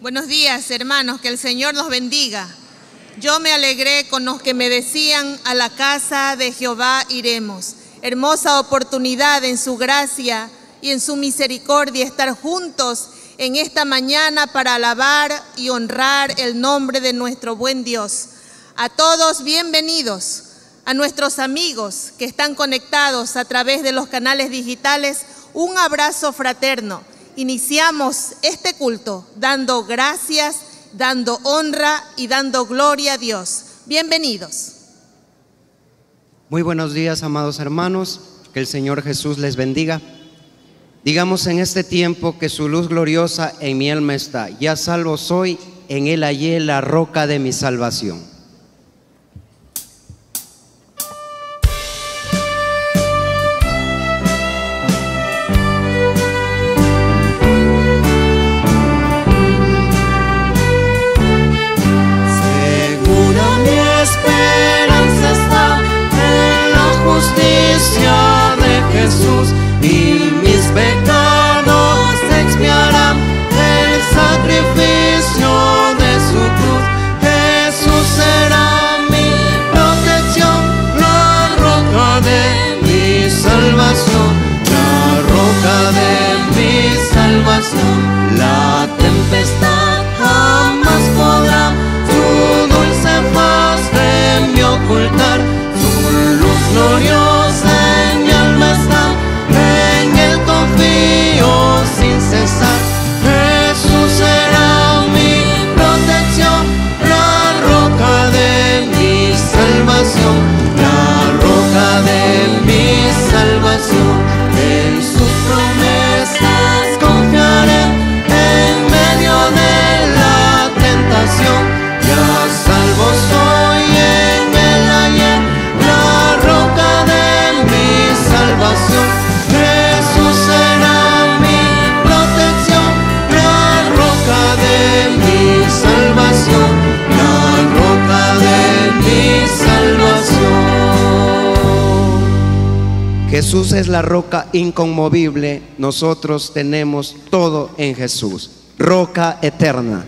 Buenos días, hermanos, que el Señor nos bendiga. Yo me alegré con los que me decían, a la casa de Jehová iremos. Hermosa oportunidad en su gracia y en su misericordia estar juntos en esta mañana para alabar y honrar el nombre de nuestro buen Dios. A todos bienvenidos, a nuestros amigos que están conectados a través de los canales digitales, un abrazo fraterno iniciamos este culto dando gracias, dando honra y dando gloria a Dios. Bienvenidos. Muy buenos días, amados hermanos. Que el Señor Jesús les bendiga. Digamos en este tiempo que su luz gloriosa en mi alma está. Ya salvo soy, en Él hallé la roca de mi salvación. y mis pecados expiarán el sacrificio. la roca de mi salvación, en su promesa. Jesús es la roca inconmovible, nosotros tenemos todo en Jesús, roca eterna.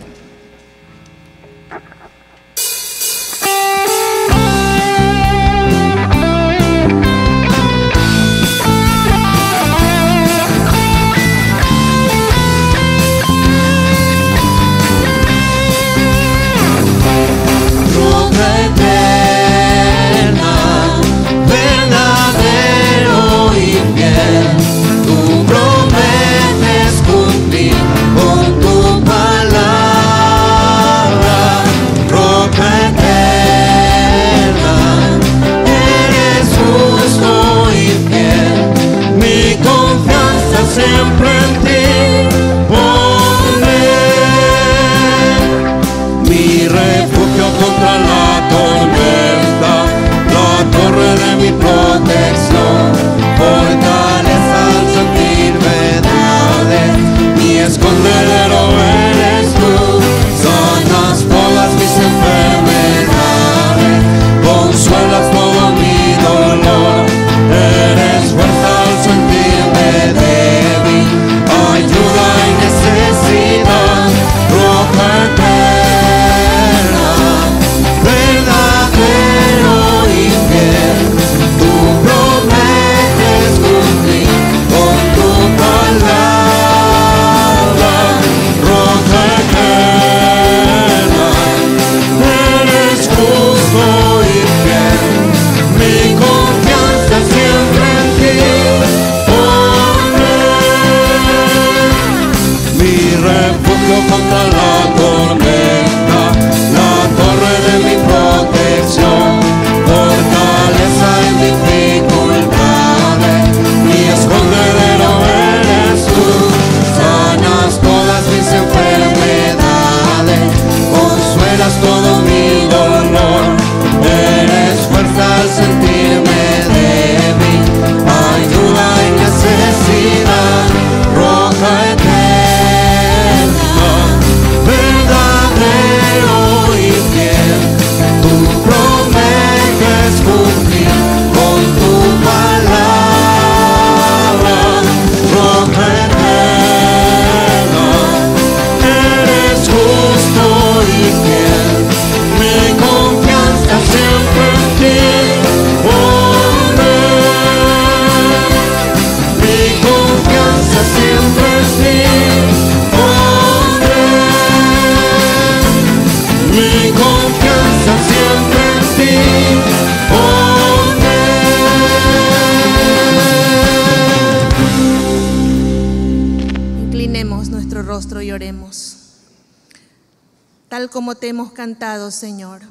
cantado, Señor.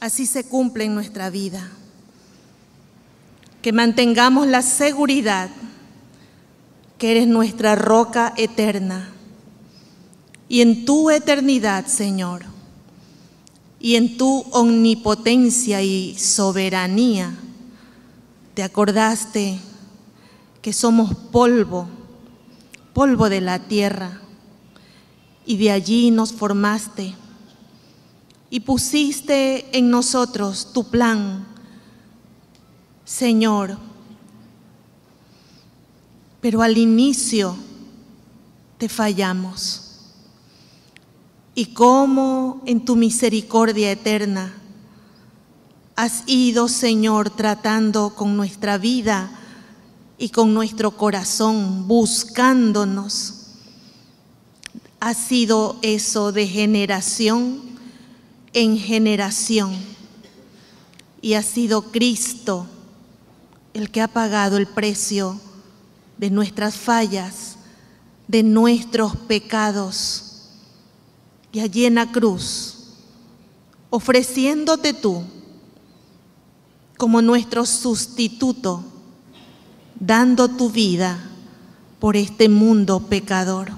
Así se cumple en nuestra vida. Que mantengamos la seguridad que eres nuestra roca eterna. Y en tu eternidad, Señor, y en tu omnipotencia y soberanía, te acordaste que somos polvo, polvo de la tierra y de allí nos formaste y pusiste en nosotros tu plan, Señor. Pero al inicio te fallamos. Y cómo en tu misericordia eterna has ido, Señor, tratando con nuestra vida y con nuestro corazón, buscándonos ha sido eso de generación en generación. Y ha sido Cristo el que ha pagado el precio de nuestras fallas, de nuestros pecados. Y allí en la cruz, ofreciéndote tú como nuestro sustituto, dando tu vida por este mundo pecador.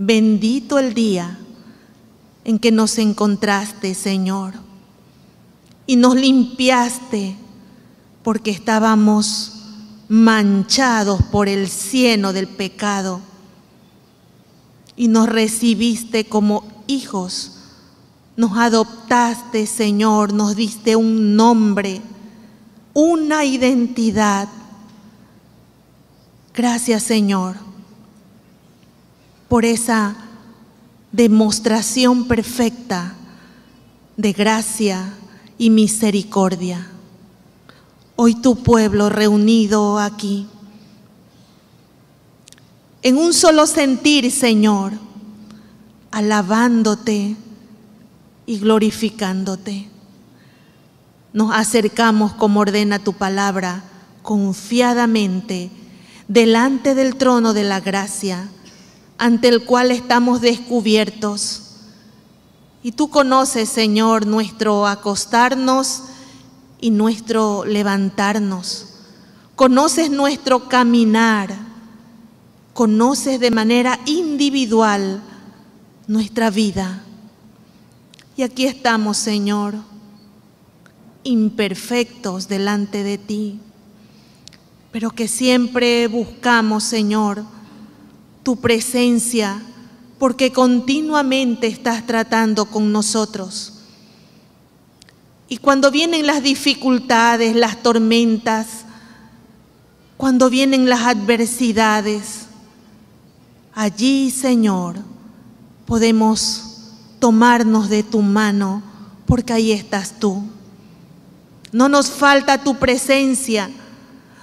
Bendito el día en que nos encontraste, Señor, y nos limpiaste porque estábamos manchados por el cieno del pecado y nos recibiste como hijos. Nos adoptaste, Señor, nos diste un nombre, una identidad. Gracias, Señor por esa demostración perfecta de gracia y misericordia. Hoy tu pueblo reunido aquí, en un solo sentir, Señor, alabándote y glorificándote. Nos acercamos como ordena tu palabra, confiadamente, delante del trono de la gracia ante el cual estamos descubiertos. Y tú conoces, Señor, nuestro acostarnos y nuestro levantarnos. Conoces nuestro caminar. Conoces de manera individual nuestra vida. Y aquí estamos, Señor, imperfectos delante de ti, pero que siempre buscamos, Señor, tu presencia, porque continuamente estás tratando con nosotros. Y cuando vienen las dificultades, las tormentas, cuando vienen las adversidades, allí, Señor, podemos tomarnos de tu mano, porque ahí estás tú. No nos falta tu presencia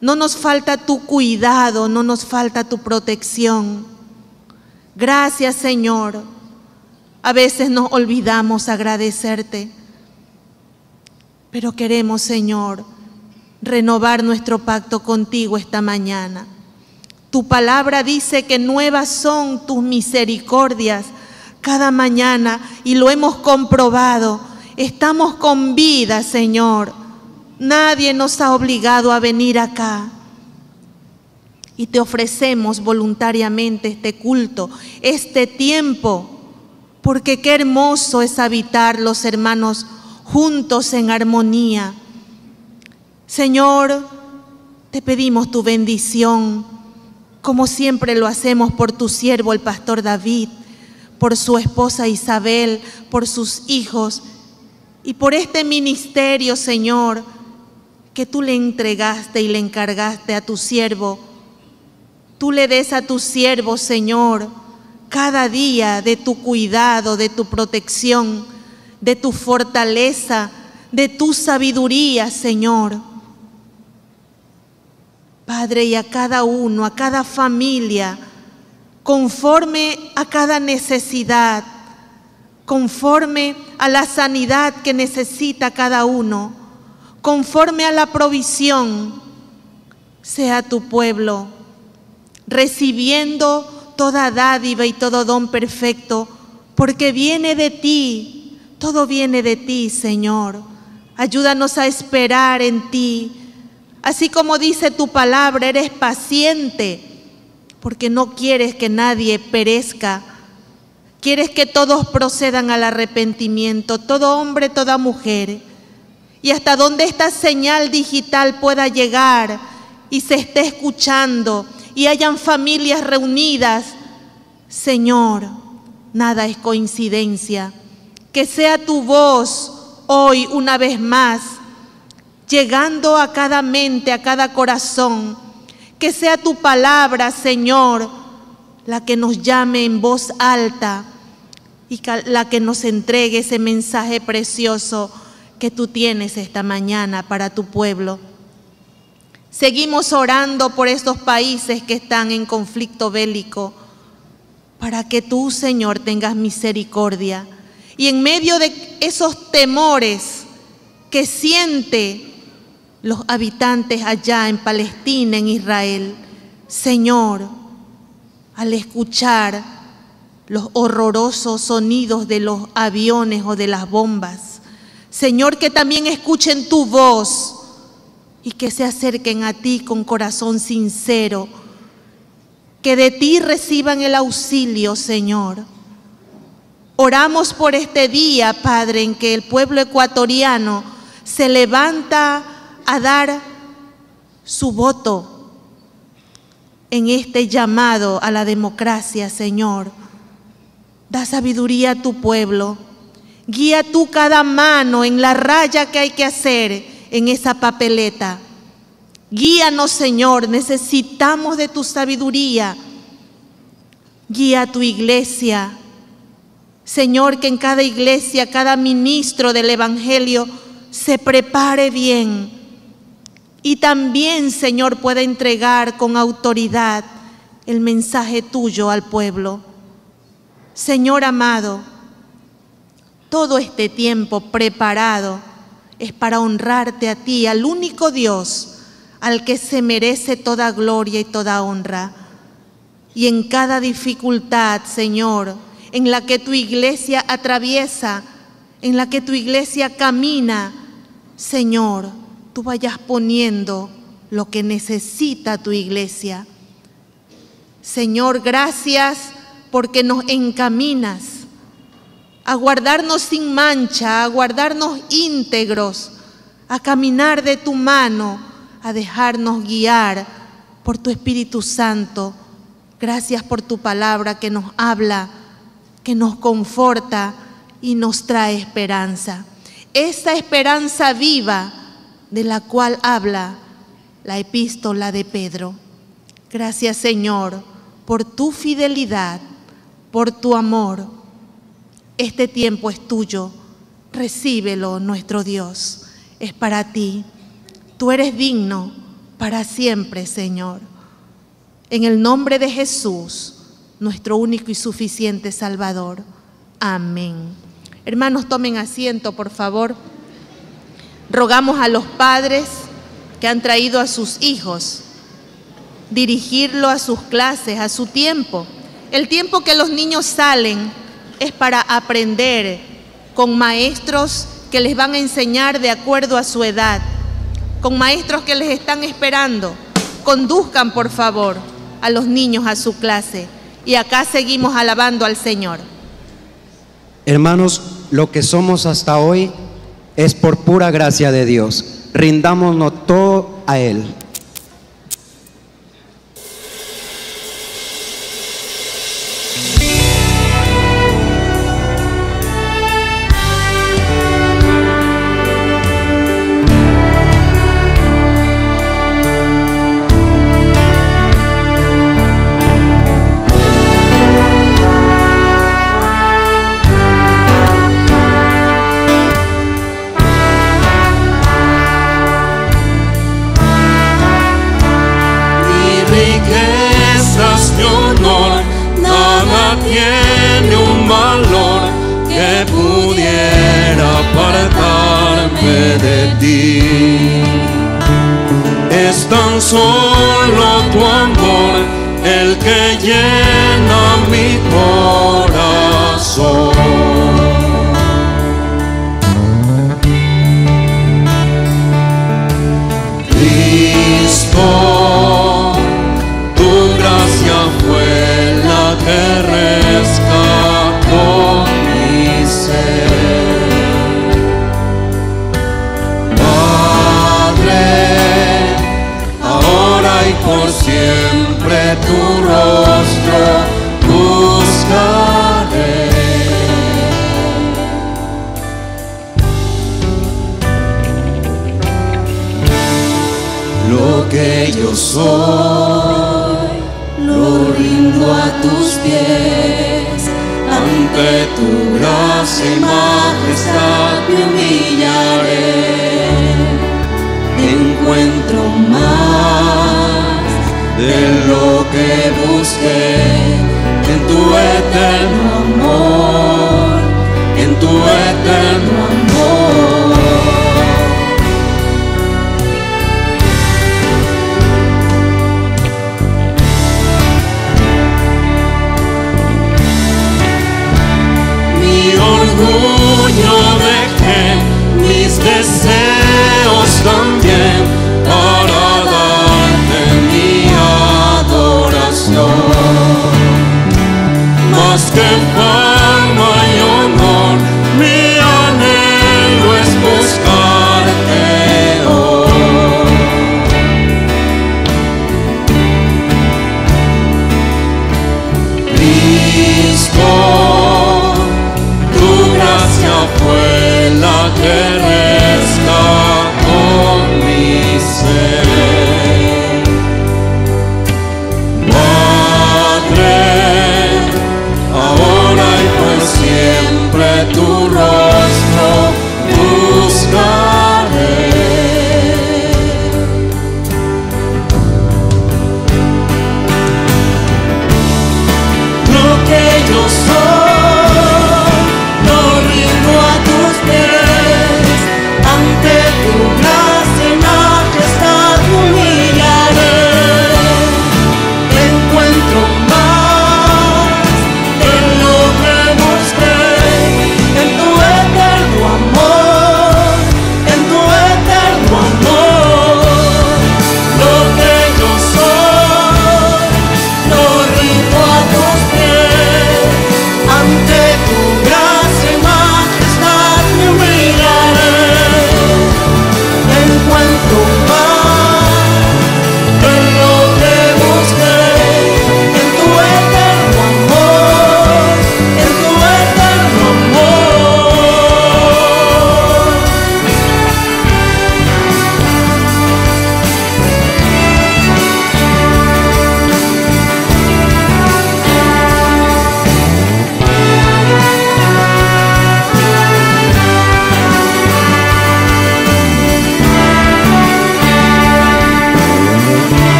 no nos falta tu cuidado, no nos falta tu protección. Gracias Señor. A veces nos olvidamos agradecerte, pero queremos Señor renovar nuestro pacto contigo esta mañana. Tu palabra dice que nuevas son tus misericordias cada mañana y lo hemos comprobado. Estamos con vida, Señor Nadie nos ha obligado a venir acá. Y te ofrecemos voluntariamente este culto, este tiempo, porque qué hermoso es habitar los hermanos juntos en armonía. Señor, te pedimos tu bendición, como siempre lo hacemos por tu siervo el pastor David, por su esposa Isabel, por sus hijos y por este ministerio, Señor que tú le entregaste y le encargaste a tu siervo, tú le des a tu siervo, Señor, cada día de tu cuidado, de tu protección, de tu fortaleza, de tu sabiduría, Señor. Padre, y a cada uno, a cada familia, conforme a cada necesidad, conforme a la sanidad que necesita cada uno conforme a la provisión, sea tu pueblo, recibiendo toda dádiva y todo don perfecto, porque viene de ti, todo viene de ti, Señor. Ayúdanos a esperar en ti. Así como dice tu palabra, eres paciente, porque no quieres que nadie perezca. Quieres que todos procedan al arrepentimiento, todo hombre, toda mujer y hasta dónde esta señal digital pueda llegar y se esté escuchando y hayan familias reunidas. Señor, nada es coincidencia. Que sea tu voz hoy una vez más, llegando a cada mente, a cada corazón. Que sea tu palabra, Señor, la que nos llame en voz alta y la que nos entregue ese mensaje precioso que tú tienes esta mañana para tu pueblo. Seguimos orando por estos países que están en conflicto bélico, para que tú, Señor, tengas misericordia. Y en medio de esos temores que siente los habitantes allá en Palestina, en Israel, Señor, al escuchar los horrorosos sonidos de los aviones o de las bombas, Señor, que también escuchen tu voz y que se acerquen a ti con corazón sincero, que de ti reciban el auxilio, Señor. Oramos por este día, Padre, en que el pueblo ecuatoriano se levanta a dar su voto en este llamado a la democracia, Señor. Da sabiduría a tu pueblo. Guía tú cada mano en la raya que hay que hacer en esa papeleta. Guíanos, Señor, necesitamos de tu sabiduría. Guía a tu iglesia. Señor, que en cada iglesia, cada ministro del Evangelio se prepare bien. Y también, Señor, pueda entregar con autoridad el mensaje tuyo al pueblo. Señor amado, todo este tiempo preparado es para honrarte a ti, al único Dios, al que se merece toda gloria y toda honra. Y en cada dificultad, Señor, en la que tu iglesia atraviesa, en la que tu iglesia camina, Señor, tú vayas poniendo lo que necesita tu iglesia. Señor, gracias porque nos encaminas a guardarnos sin mancha, a guardarnos íntegros, a caminar de tu mano, a dejarnos guiar por tu Espíritu Santo. Gracias por tu palabra que nos habla, que nos conforta y nos trae esperanza. Esa esperanza viva de la cual habla la epístola de Pedro. Gracias Señor por tu fidelidad, por tu amor este tiempo es tuyo, recíbelo, nuestro Dios, es para ti. Tú eres digno para siempre, Señor. En el nombre de Jesús, nuestro único y suficiente Salvador. Amén. Hermanos, tomen asiento, por favor. Rogamos a los padres que han traído a sus hijos, dirigirlo a sus clases, a su tiempo, el tiempo que los niños salen es para aprender con maestros que les van a enseñar de acuerdo a su edad, con maestros que les están esperando. Conduzcan, por favor, a los niños a su clase. Y acá seguimos alabando al Señor. Hermanos, lo que somos hasta hoy es por pura gracia de Dios. Rindámonos todo a Él.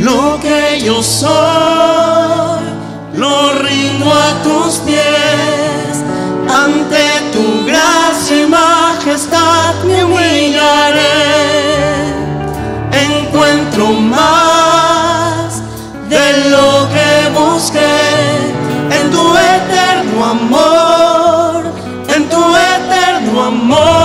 Lo que yo soy, lo rindo a tus pies. Ante tu gracia y majestad me humillaré. Encuentro más de lo que busqué en tu eterno amor, en tu eterno amor.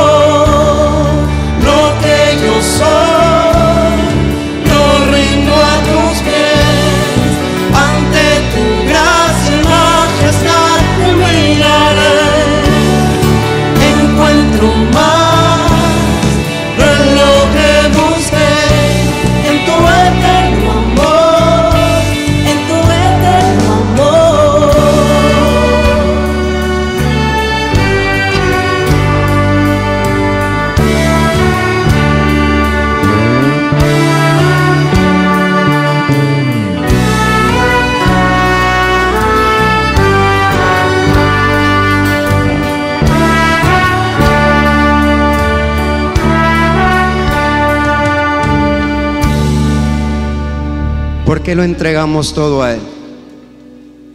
que lo entregamos todo a Él?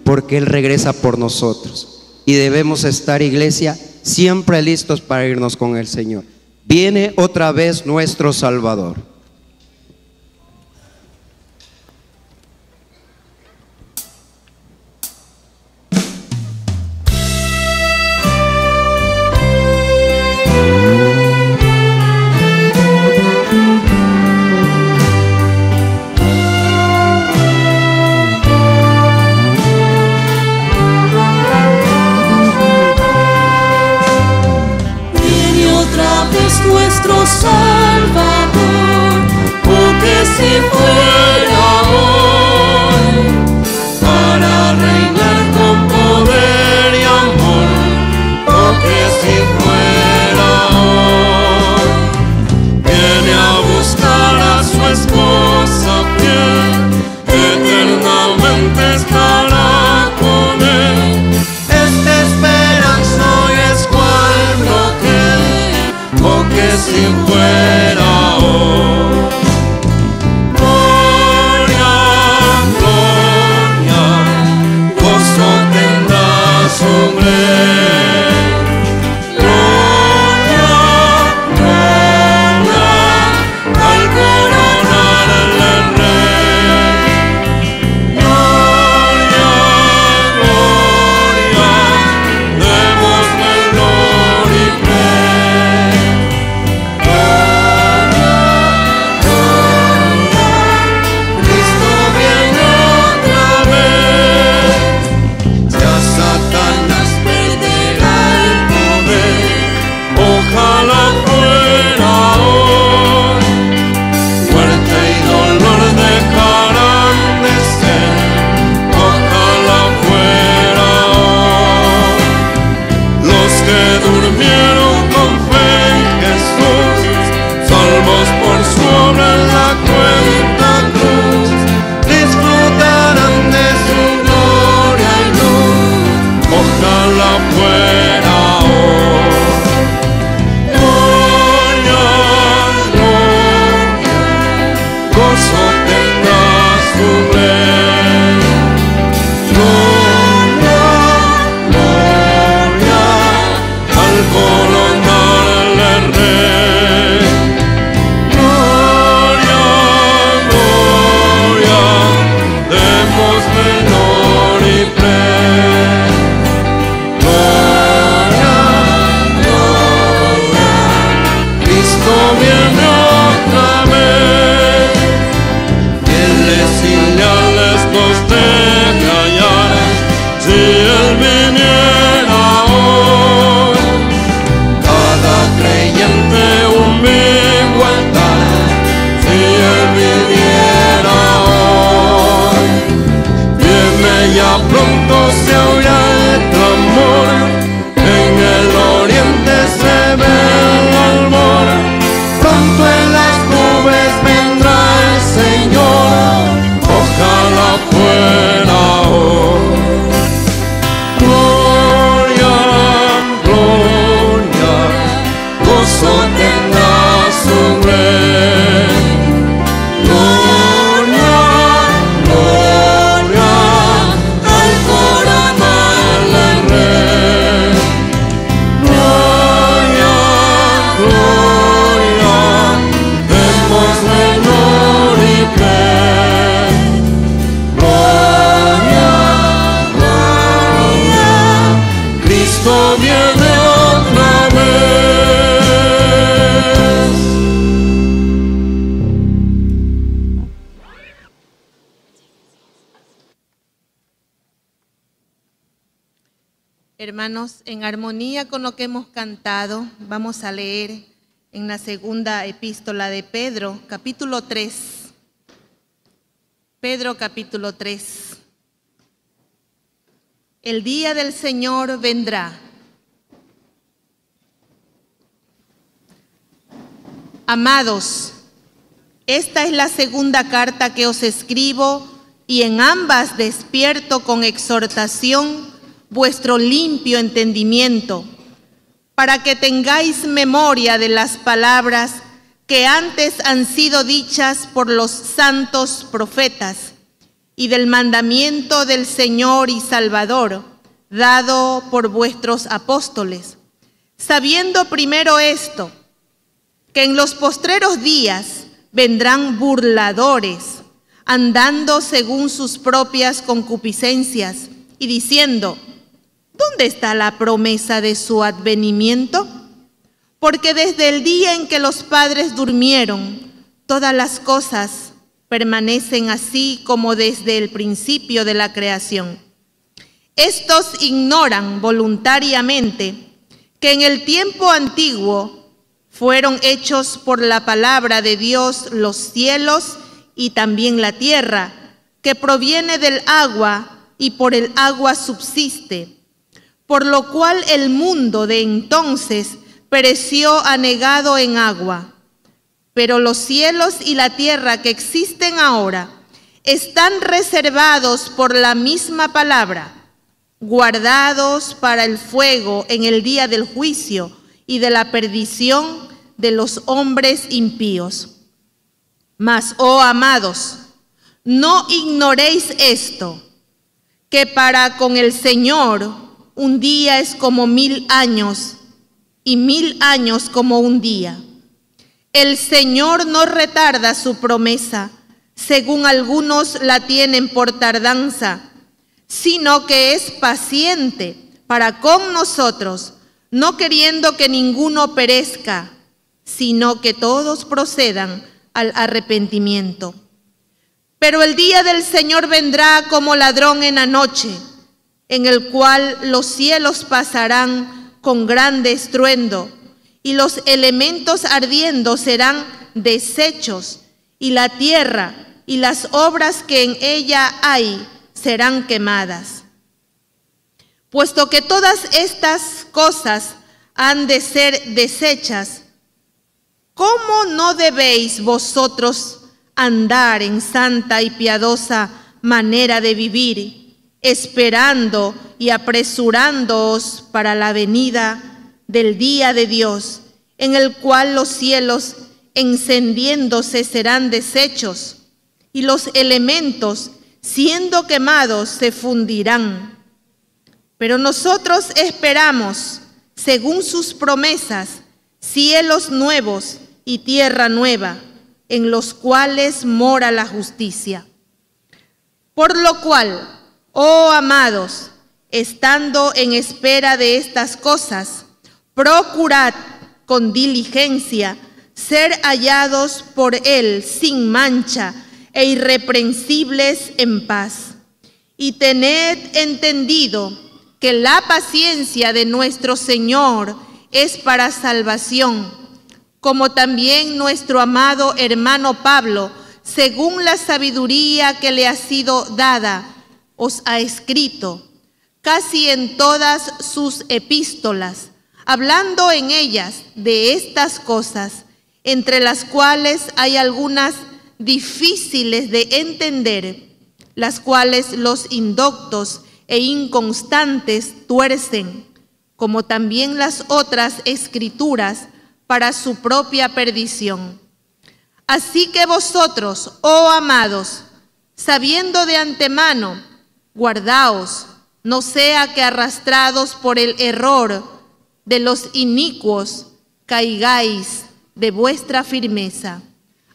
Porque Él regresa por nosotros. Y debemos estar, iglesia, siempre listos para irnos con el Señor. Viene otra vez nuestro Salvador. en armonía con lo que hemos cantado, vamos a leer en la segunda epístola de Pedro, capítulo 3. Pedro capítulo 3. El día del Señor vendrá. Amados, esta es la segunda carta que os escribo y en ambas despierto con exhortación vuestro limpio entendimiento, para que tengáis memoria de las palabras que antes han sido dichas por los santos profetas y del mandamiento del Señor y Salvador, dado por vuestros apóstoles, sabiendo primero esto, que en los postreros días vendrán burladores, andando según sus propias concupiscencias y diciendo, ¿dónde está la promesa de su advenimiento? Porque desde el día en que los padres durmieron, todas las cosas permanecen así como desde el principio de la creación. Estos ignoran voluntariamente que en el tiempo antiguo fueron hechos por la palabra de Dios los cielos y también la tierra, que proviene del agua y por el agua subsiste por lo cual el mundo de entonces pereció anegado en agua. Pero los cielos y la tierra que existen ahora están reservados por la misma palabra, guardados para el fuego en el día del juicio y de la perdición de los hombres impíos. Mas, oh amados, no ignoréis esto, que para con el Señor un día es como mil años y mil años como un día. El Señor no retarda su promesa, según algunos la tienen por tardanza, sino que es paciente para con nosotros, no queriendo que ninguno perezca, sino que todos procedan al arrepentimiento. Pero el día del Señor vendrá como ladrón en la noche en el cual los cielos pasarán con grande estruendo, y los elementos ardiendo serán deshechos, y la tierra y las obras que en ella hay serán quemadas. Puesto que todas estas cosas han de ser deshechas, ¿cómo no debéis vosotros andar en santa y piadosa manera de vivir? esperando y apresurándoos para la venida del día de Dios, en el cual los cielos encendiéndose serán deshechos y los elementos siendo quemados se fundirán. Pero nosotros esperamos, según sus promesas, cielos nuevos y tierra nueva, en los cuales mora la justicia. Por lo cual, Oh amados, estando en espera de estas cosas, procurad con diligencia ser hallados por Él sin mancha e irreprensibles en paz. Y tened entendido que la paciencia de nuestro Señor es para salvación, como también nuestro amado hermano Pablo, según la sabiduría que le ha sido dada, os ha escrito casi en todas sus epístolas, hablando en ellas de estas cosas, entre las cuales hay algunas difíciles de entender, las cuales los indoctos e inconstantes tuercen, como también las otras escrituras, para su propia perdición. Así que vosotros, oh amados, sabiendo de antemano, Guardaos, no sea que arrastrados por el error de los inicuos caigáis de vuestra firmeza.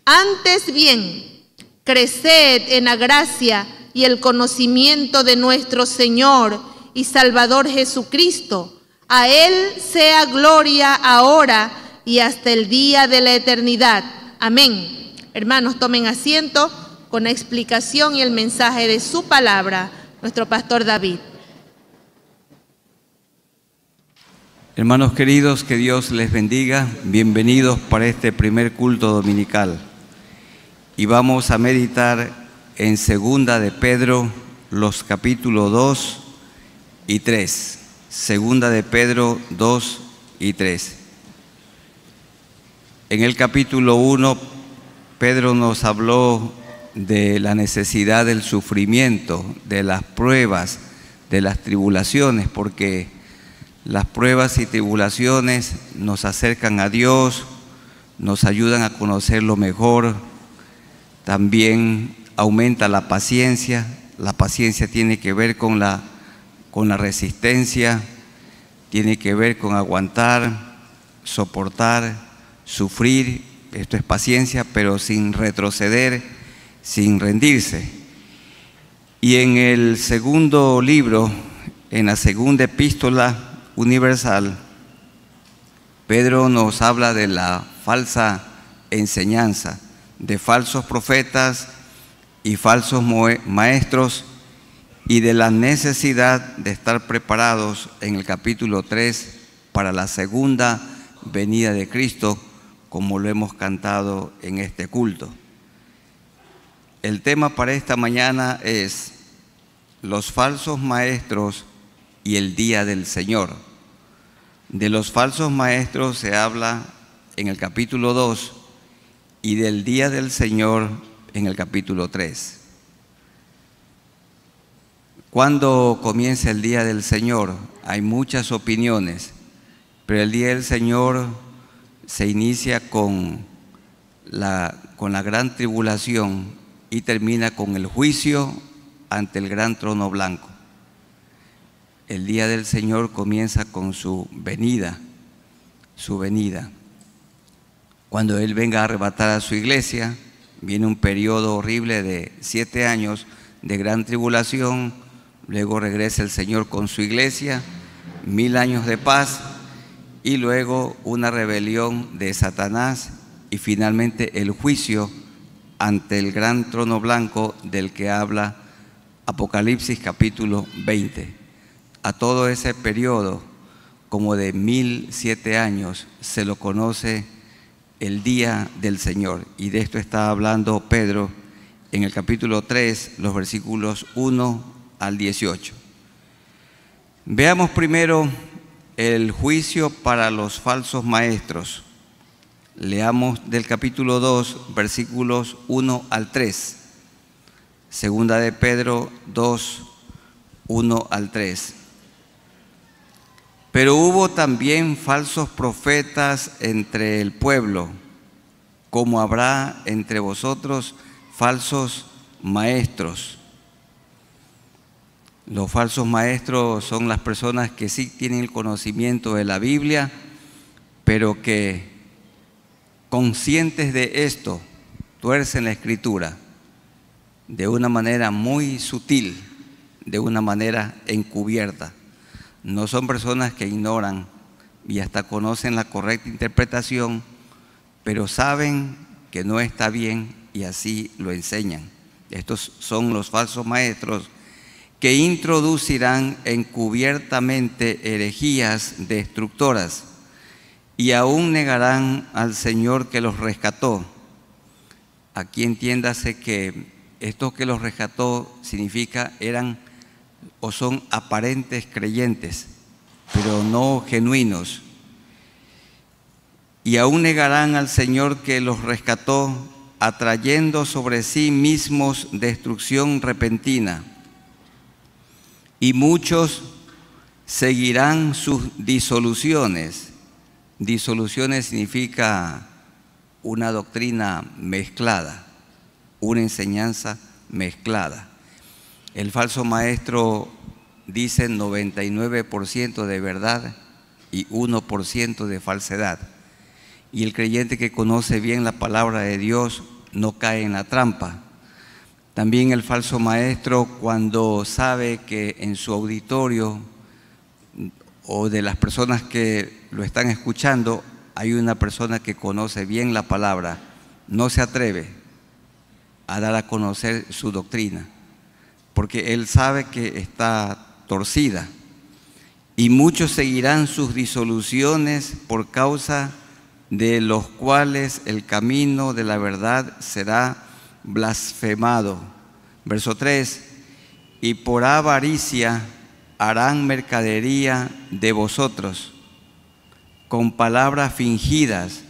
Antes bien, creced en la gracia y el conocimiento de nuestro Señor y Salvador Jesucristo. A Él sea gloria ahora y hasta el día de la eternidad. Amén. Hermanos, tomen asiento con la explicación y el mensaje de su palabra nuestro pastor David. Hermanos queridos, que Dios les bendiga. Bienvenidos para este primer culto dominical. Y vamos a meditar en Segunda de Pedro, los capítulos 2 y 3. Segunda de Pedro 2 y 3. En el capítulo 1, Pedro nos habló de la necesidad del sufrimiento, de las pruebas, de las tribulaciones, porque las pruebas y tribulaciones nos acercan a Dios, nos ayudan a conocerlo mejor, también aumenta la paciencia, la paciencia tiene que ver con la, con la resistencia, tiene que ver con aguantar, soportar, sufrir, esto es paciencia, pero sin retroceder sin rendirse. Y en el segundo libro, en la segunda epístola universal, Pedro nos habla de la falsa enseñanza, de falsos profetas y falsos maestros y de la necesidad de estar preparados en el capítulo 3 para la segunda venida de Cristo, como lo hemos cantado en este culto. El tema para esta mañana es los falsos maestros y el día del Señor. De los falsos maestros se habla en el capítulo 2 y del día del Señor en el capítulo 3. Cuando comienza el día del Señor? Hay muchas opiniones, pero el día del Señor se inicia con la, con la gran tribulación y termina con el juicio ante el gran trono blanco. El día del Señor comienza con su venida, su venida. Cuando Él venga a arrebatar a su iglesia, viene un periodo horrible de siete años de gran tribulación, luego regresa el Señor con su iglesia, mil años de paz y luego una rebelión de Satanás y finalmente el juicio ante el gran trono blanco del que habla Apocalipsis capítulo 20. A todo ese periodo, como de mil siete años, se lo conoce el día del Señor. Y de esto está hablando Pedro en el capítulo 3, los versículos 1 al 18. Veamos primero el juicio para los falsos maestros. Leamos del capítulo 2, versículos 1 al 3. Segunda de Pedro 2, 1 al 3. Pero hubo también falsos profetas entre el pueblo, como habrá entre vosotros falsos maestros. Los falsos maestros son las personas que sí tienen el conocimiento de la Biblia, pero que conscientes de esto, tuercen la escritura de una manera muy sutil, de una manera encubierta. No son personas que ignoran y hasta conocen la correcta interpretación, pero saben que no está bien y así lo enseñan. Estos son los falsos maestros que introducirán encubiertamente herejías destructoras y aún negarán al Señor que los rescató. Aquí entiéndase que estos que los rescató significa eran o son aparentes creyentes, pero no genuinos. Y aún negarán al Señor que los rescató, atrayendo sobre sí mismos destrucción repentina. Y muchos seguirán sus disoluciones Disoluciones significa una doctrina mezclada, una enseñanza mezclada. El falso maestro dice 99% de verdad y 1% de falsedad. Y el creyente que conoce bien la palabra de Dios no cae en la trampa. También el falso maestro cuando sabe que en su auditorio o de las personas que lo están escuchando, hay una persona que conoce bien la palabra, no se atreve a dar a conocer su doctrina, porque él sabe que está torcida. Y muchos seguirán sus disoluciones por causa de los cuales el camino de la verdad será blasfemado. Verso 3, y por avaricia harán mercadería de vosotros con palabras fingidas,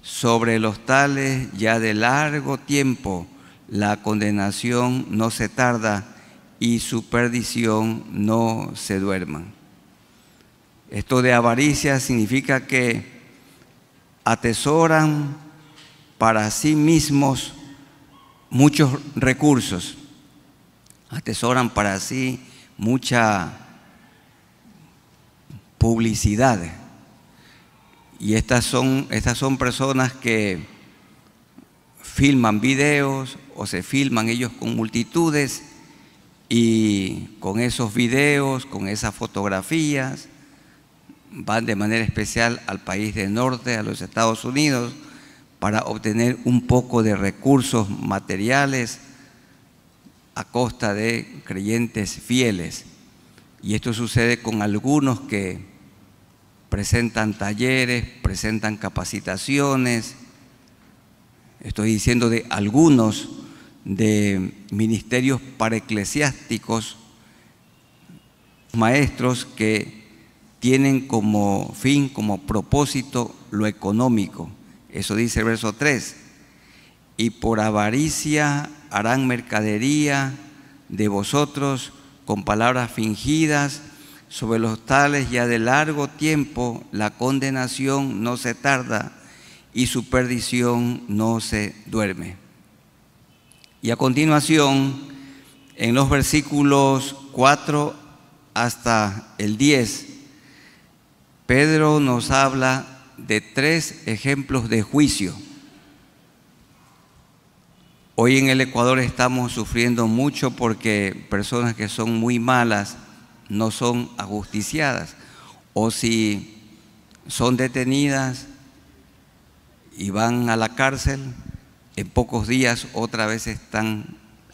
sobre los tales ya de largo tiempo la condenación no se tarda y su perdición no se duerma. Esto de avaricia significa que atesoran para sí mismos muchos recursos, atesoran para sí mucha publicidad y estas son, estas son personas que filman videos o se filman ellos con multitudes y con esos videos, con esas fotografías, van de manera especial al país del norte, a los Estados Unidos, para obtener un poco de recursos materiales a costa de creyentes fieles. Y esto sucede con algunos que presentan talleres, presentan capacitaciones. Estoy diciendo de algunos de ministerios paraeclesiásticos, maestros que tienen como fin, como propósito lo económico. Eso dice el verso 3. Y por avaricia harán mercadería de vosotros con palabras fingidas sobre los tales ya de largo tiempo la condenación no se tarda y su perdición no se duerme. Y a continuación, en los versículos 4 hasta el 10, Pedro nos habla de tres ejemplos de juicio. Hoy en el Ecuador estamos sufriendo mucho porque personas que son muy malas no son ajusticiadas. O si son detenidas y van a la cárcel, en pocos días otra vez están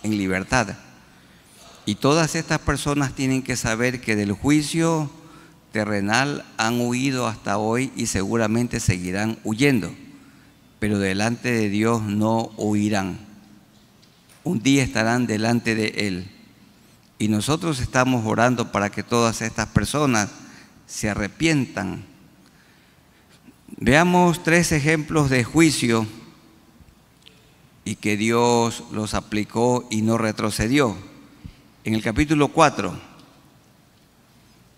en libertad. Y todas estas personas tienen que saber que del juicio terrenal han huido hasta hoy y seguramente seguirán huyendo, pero delante de Dios no huirán. Un día estarán delante de Él. Y nosotros estamos orando para que todas estas personas se arrepientan. Veamos tres ejemplos de juicio y que Dios los aplicó y no retrocedió. En el capítulo 4,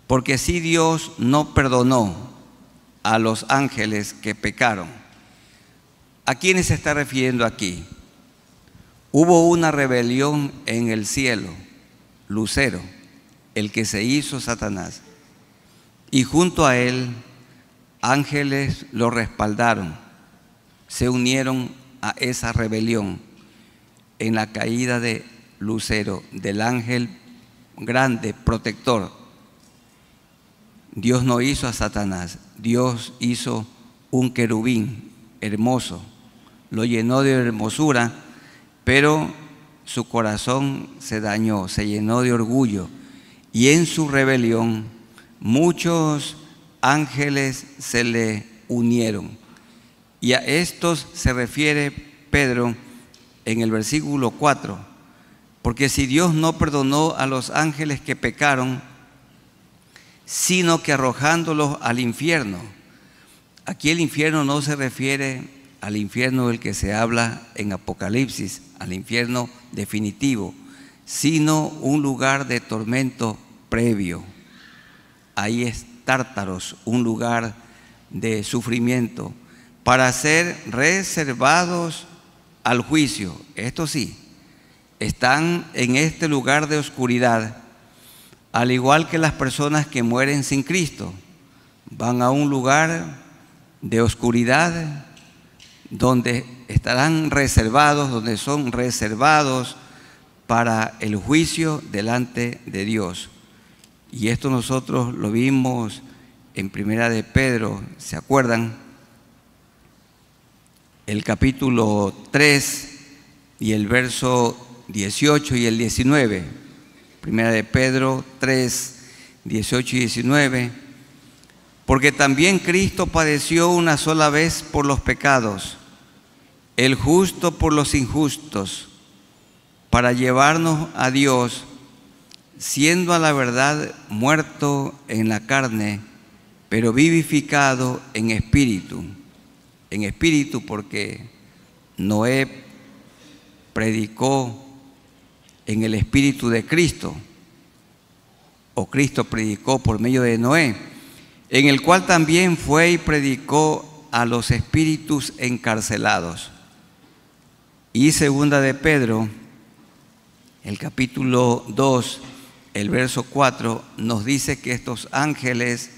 porque si Dios no perdonó a los ángeles que pecaron, ¿a quiénes se está refiriendo aquí? Hubo una rebelión en el cielo Lucero, el que se hizo Satanás. Y junto a él ángeles lo respaldaron, se unieron a esa rebelión en la caída de Lucero, del ángel grande, protector. Dios no hizo a Satanás, Dios hizo un querubín hermoso, lo llenó de hermosura, pero su corazón se dañó, se llenó de orgullo y en su rebelión muchos ángeles se le unieron. Y a estos se refiere Pedro en el versículo 4, porque si Dios no perdonó a los ángeles que pecaron, sino que arrojándolos al infierno, aquí el infierno no se refiere al infierno del que se habla en Apocalipsis, al infierno definitivo, sino un lugar de tormento previo. Ahí es Tártaros, un lugar de sufrimiento, para ser reservados al juicio. Esto sí, están en este lugar de oscuridad, al igual que las personas que mueren sin Cristo, van a un lugar de oscuridad donde estarán reservados, donde son reservados para el juicio delante de Dios. Y esto nosotros lo vimos en Primera de Pedro, ¿se acuerdan? El capítulo 3 y el verso 18 y el 19. Primera de Pedro 3, 18 y 19. Porque también Cristo padeció una sola vez por los pecados el justo por los injustos, para llevarnos a Dios, siendo a la verdad muerto en la carne, pero vivificado en espíritu, en espíritu porque Noé predicó en el espíritu de Cristo, o Cristo predicó por medio de Noé, en el cual también fue y predicó a los espíritus encarcelados y segunda de Pedro, el capítulo 2, el verso 4, nos dice que estos ángeles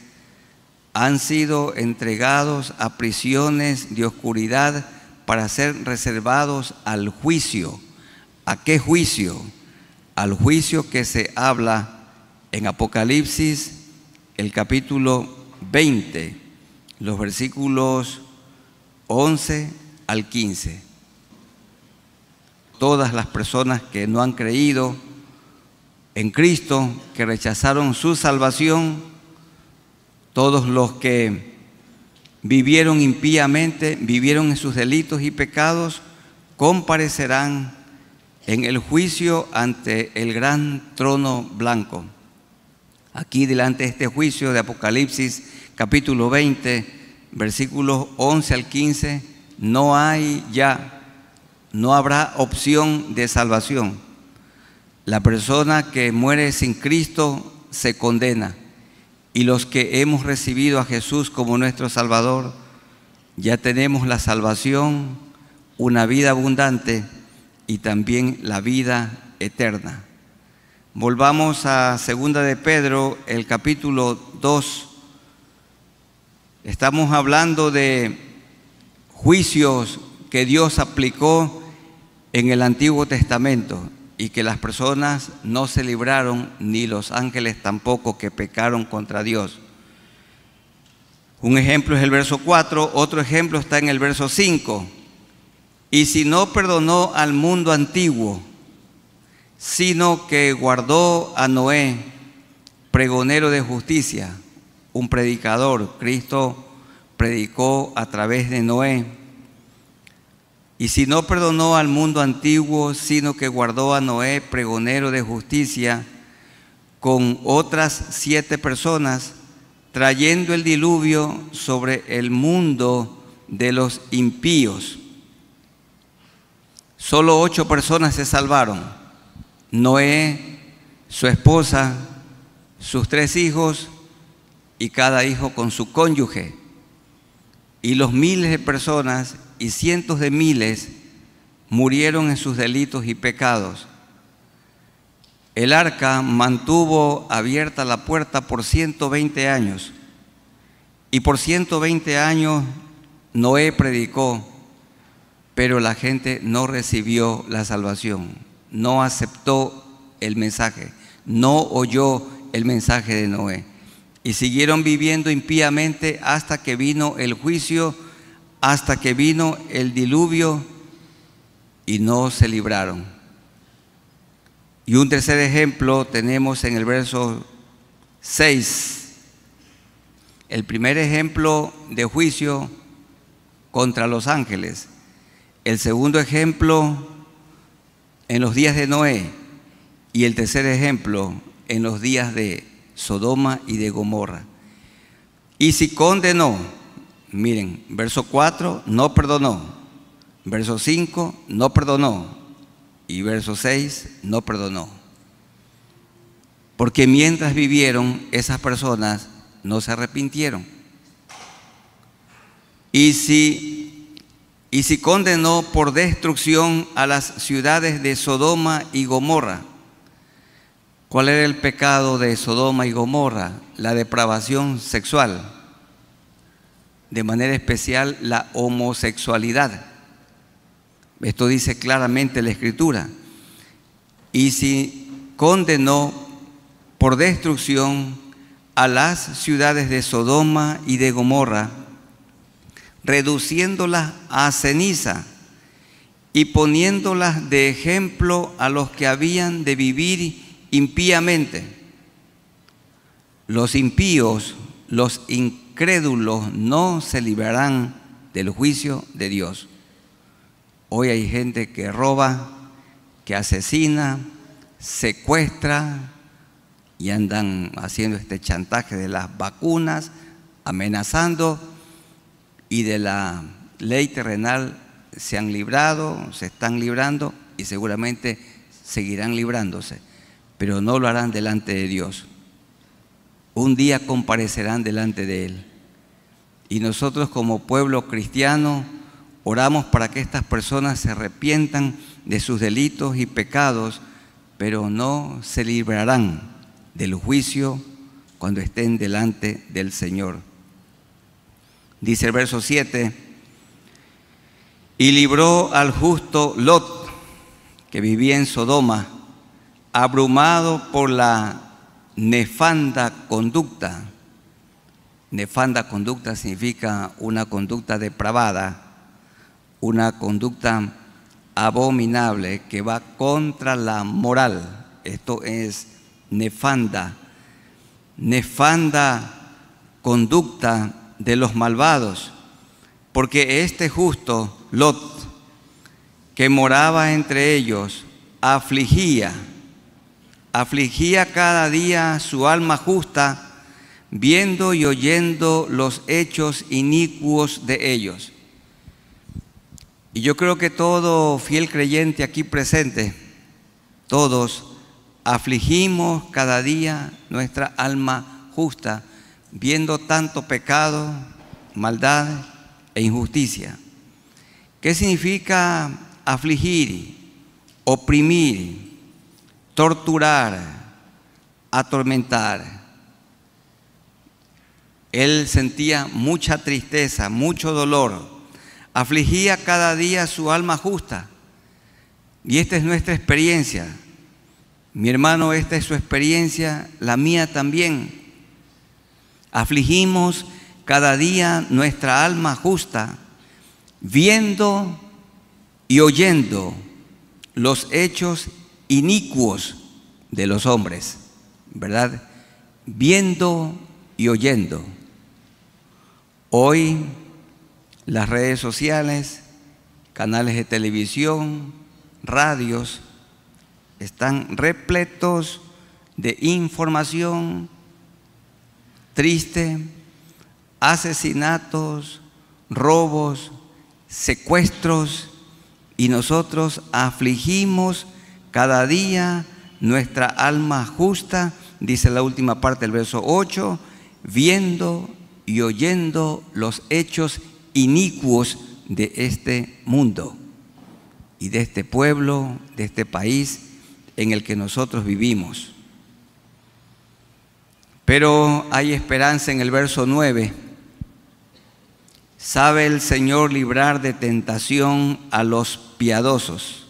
han sido entregados a prisiones de oscuridad para ser reservados al juicio. ¿A qué juicio? Al juicio que se habla en Apocalipsis, el capítulo 20, los versículos 11 al 15 todas las personas que no han creído en Cristo, que rechazaron su salvación, todos los que vivieron impíamente, vivieron en sus delitos y pecados, comparecerán en el juicio ante el gran trono blanco. Aquí delante de este juicio de Apocalipsis capítulo 20, versículos 11 al 15, no hay ya no habrá opción de salvación. La persona que muere sin Cristo se condena y los que hemos recibido a Jesús como nuestro Salvador, ya tenemos la salvación, una vida abundante y también la vida eterna. Volvamos a Segunda de Pedro, el capítulo 2. Estamos hablando de juicios que Dios aplicó en el Antiguo Testamento y que las personas no se libraron, ni los ángeles tampoco, que pecaron contra Dios. Un ejemplo es el verso 4, otro ejemplo está en el verso 5. Y si no perdonó al mundo antiguo, sino que guardó a Noé, pregonero de justicia, un predicador, Cristo predicó a través de Noé, y si no perdonó al mundo antiguo, sino que guardó a Noé, pregonero de justicia, con otras siete personas, trayendo el diluvio sobre el mundo de los impíos. Solo ocho personas se salvaron. Noé, su esposa, sus tres hijos y cada hijo con su cónyuge. Y los miles de personas y cientos de miles murieron en sus delitos y pecados. El arca mantuvo abierta la puerta por 120 años y por 120 años Noé predicó, pero la gente no recibió la salvación, no aceptó el mensaje, no oyó el mensaje de Noé y siguieron viviendo impíamente hasta que vino el juicio hasta que vino el diluvio y no se libraron. Y un tercer ejemplo tenemos en el verso 6. El primer ejemplo de juicio contra los ángeles. El segundo ejemplo en los días de Noé. Y el tercer ejemplo en los días de Sodoma y de Gomorra. Y si condenó Miren, verso 4, no perdonó. Verso 5, no perdonó. Y verso 6, no perdonó. Porque mientras vivieron, esas personas no se arrepintieron. Y si, y si condenó por destrucción a las ciudades de Sodoma y Gomorra, ¿cuál era el pecado de Sodoma y Gomorra? La depravación sexual de manera especial la homosexualidad. Esto dice claramente la Escritura. Y si condenó por destrucción a las ciudades de Sodoma y de Gomorra, reduciéndolas a ceniza y poniéndolas de ejemplo a los que habían de vivir impíamente. Los impíos, los incrédulos no se librarán del juicio de Dios. Hoy hay gente que roba, que asesina, secuestra y andan haciendo este chantaje de las vacunas, amenazando y de la ley terrenal se han librado, se están librando y seguramente seguirán librándose, pero no lo harán delante de Dios un día comparecerán delante de Él. Y nosotros como pueblo cristiano oramos para que estas personas se arrepientan de sus delitos y pecados, pero no se librarán del juicio cuando estén delante del Señor. Dice el verso 7, y libró al justo Lot, que vivía en Sodoma, abrumado por la nefanda conducta. Nefanda conducta significa una conducta depravada, una conducta abominable que va contra la moral. Esto es nefanda. Nefanda conducta de los malvados, porque este justo, Lot, que moraba entre ellos, afligía afligía cada día su alma justa, viendo y oyendo los hechos inicuos de ellos. Y yo creo que todo fiel creyente aquí presente, todos, afligimos cada día nuestra alma justa, viendo tanto pecado, maldad e injusticia. ¿Qué significa afligir, oprimir, torturar, atormentar. Él sentía mucha tristeza, mucho dolor. Afligía cada día su alma justa. Y esta es nuestra experiencia. Mi hermano, esta es su experiencia, la mía también. Afligimos cada día nuestra alma justa, viendo y oyendo los hechos inicuos de los hombres, ¿verdad? Viendo y oyendo. Hoy las redes sociales, canales de televisión, radios, están repletos de información triste, asesinatos, robos, secuestros, y nosotros afligimos cada día nuestra alma justa, dice la última parte del verso 8, viendo y oyendo los hechos inicuos de este mundo y de este pueblo, de este país en el que nosotros vivimos. Pero hay esperanza en el verso 9. Sabe el Señor librar de tentación a los piadosos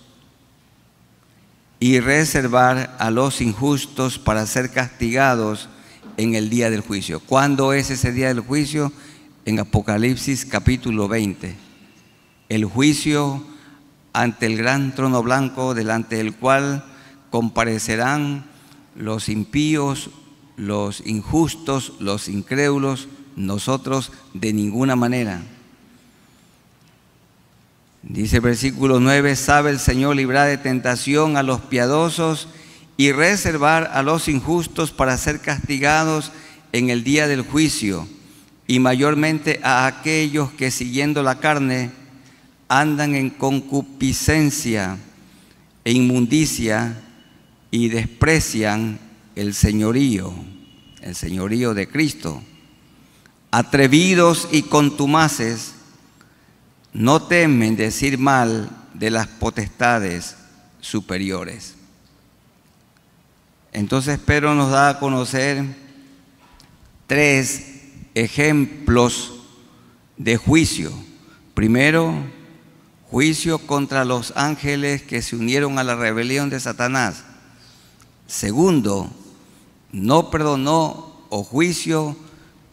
y reservar a los injustos para ser castigados en el día del juicio. ¿Cuándo es ese día del juicio? En Apocalipsis capítulo 20. El juicio ante el gran trono blanco delante del cual comparecerán los impíos, los injustos, los incrédulos, nosotros de ninguna manera. Dice versículo 9, sabe el Señor librar de tentación a los piadosos y reservar a los injustos para ser castigados en el día del juicio, y mayormente a aquellos que siguiendo la carne andan en concupiscencia e inmundicia y desprecian el señorío, el señorío de Cristo, atrevidos y contumaces, no temen decir mal de las potestades superiores. Entonces Pedro nos da a conocer tres ejemplos de juicio. Primero, juicio contra los ángeles que se unieron a la rebelión de Satanás. Segundo, no perdonó o juicio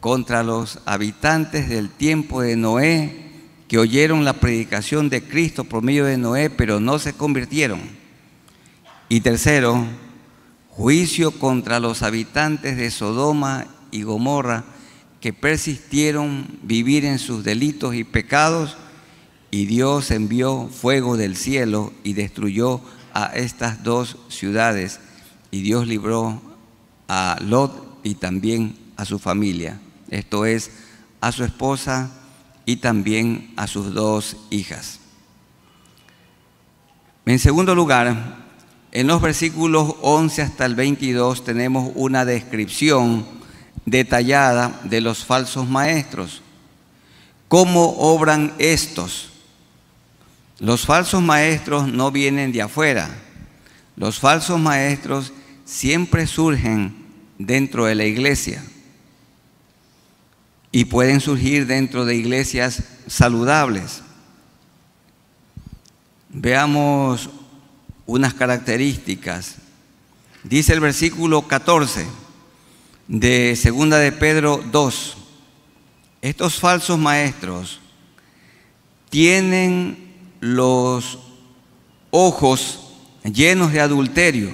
contra los habitantes del tiempo de Noé que oyeron la predicación de Cristo por medio de Noé, pero no se convirtieron. Y tercero, juicio contra los habitantes de Sodoma y Gomorra que persistieron vivir en sus delitos y pecados, y Dios envió fuego del cielo y destruyó a estas dos ciudades, y Dios libró a Lot y también a su familia, esto es, a su esposa, y también a sus dos hijas. En segundo lugar, en los versículos 11 hasta el 22 tenemos una descripción detallada de los falsos maestros. ¿Cómo obran estos? Los falsos maestros no vienen de afuera. Los falsos maestros siempre surgen dentro de la iglesia y pueden surgir dentro de iglesias saludables. Veamos unas características. Dice el versículo 14 de Segunda de Pedro 2. Estos falsos maestros tienen los ojos llenos de adulterio,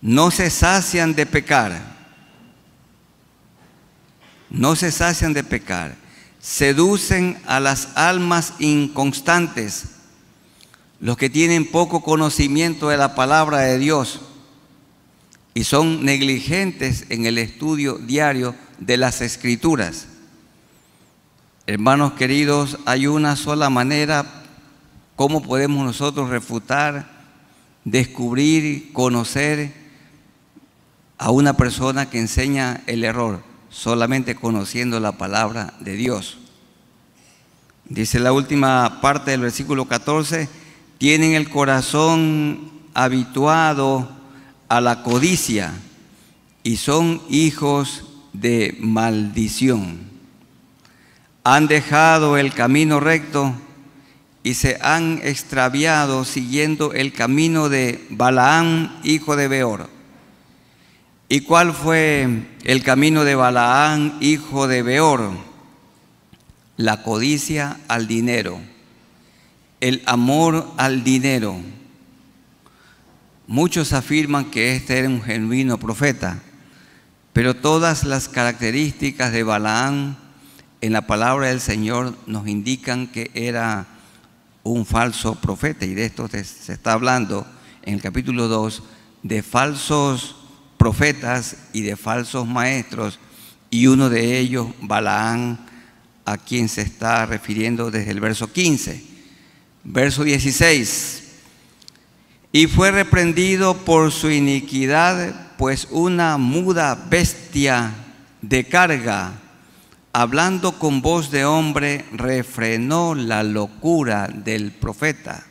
no se sacian de pecar no se sacian de pecar, seducen a las almas inconstantes, los que tienen poco conocimiento de la palabra de Dios y son negligentes en el estudio diario de las escrituras. Hermanos queridos, hay una sola manera cómo podemos nosotros refutar, descubrir, conocer a una persona que enseña el error solamente conociendo la palabra de Dios. Dice la última parte del versículo 14, tienen el corazón habituado a la codicia y son hijos de maldición. Han dejado el camino recto y se han extraviado siguiendo el camino de Balaam, hijo de Beor. ¿Y cuál fue el camino de Balaán, hijo de Beor? La codicia al dinero, el amor al dinero. Muchos afirman que este era un genuino profeta, pero todas las características de Balaán en la palabra del Señor nos indican que era un falso profeta, y de esto se está hablando en el capítulo 2, de falsos profetas y de falsos maestros, y uno de ellos, Balaán, a quien se está refiriendo desde el verso 15. Verso 16. Y fue reprendido por su iniquidad, pues una muda bestia de carga, hablando con voz de hombre, refrenó la locura del profeta.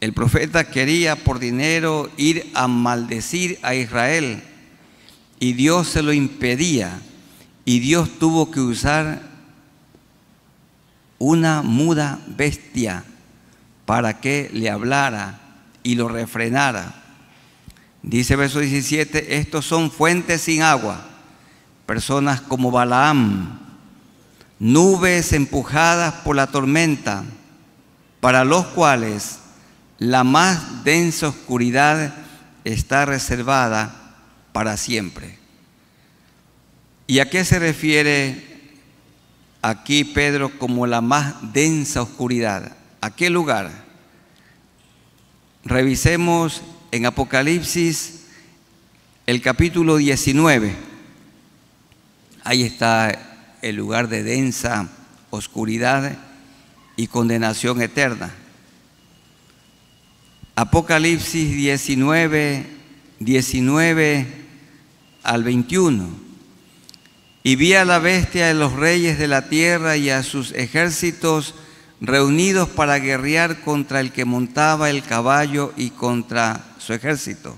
El profeta quería por dinero ir a maldecir a Israel y Dios se lo impedía y Dios tuvo que usar una muda bestia para que le hablara y lo refrenara. Dice verso 17, estos son fuentes sin agua, personas como Balaam, nubes empujadas por la tormenta, para los cuales la más densa oscuridad está reservada para siempre. ¿Y a qué se refiere aquí Pedro como la más densa oscuridad? ¿A qué lugar? Revisemos en Apocalipsis el capítulo 19. Ahí está el lugar de densa oscuridad y condenación eterna. Apocalipsis 19, 19 al 21. Y vi a la bestia de los reyes de la tierra y a sus ejércitos reunidos para guerrear contra el que montaba el caballo y contra su ejército.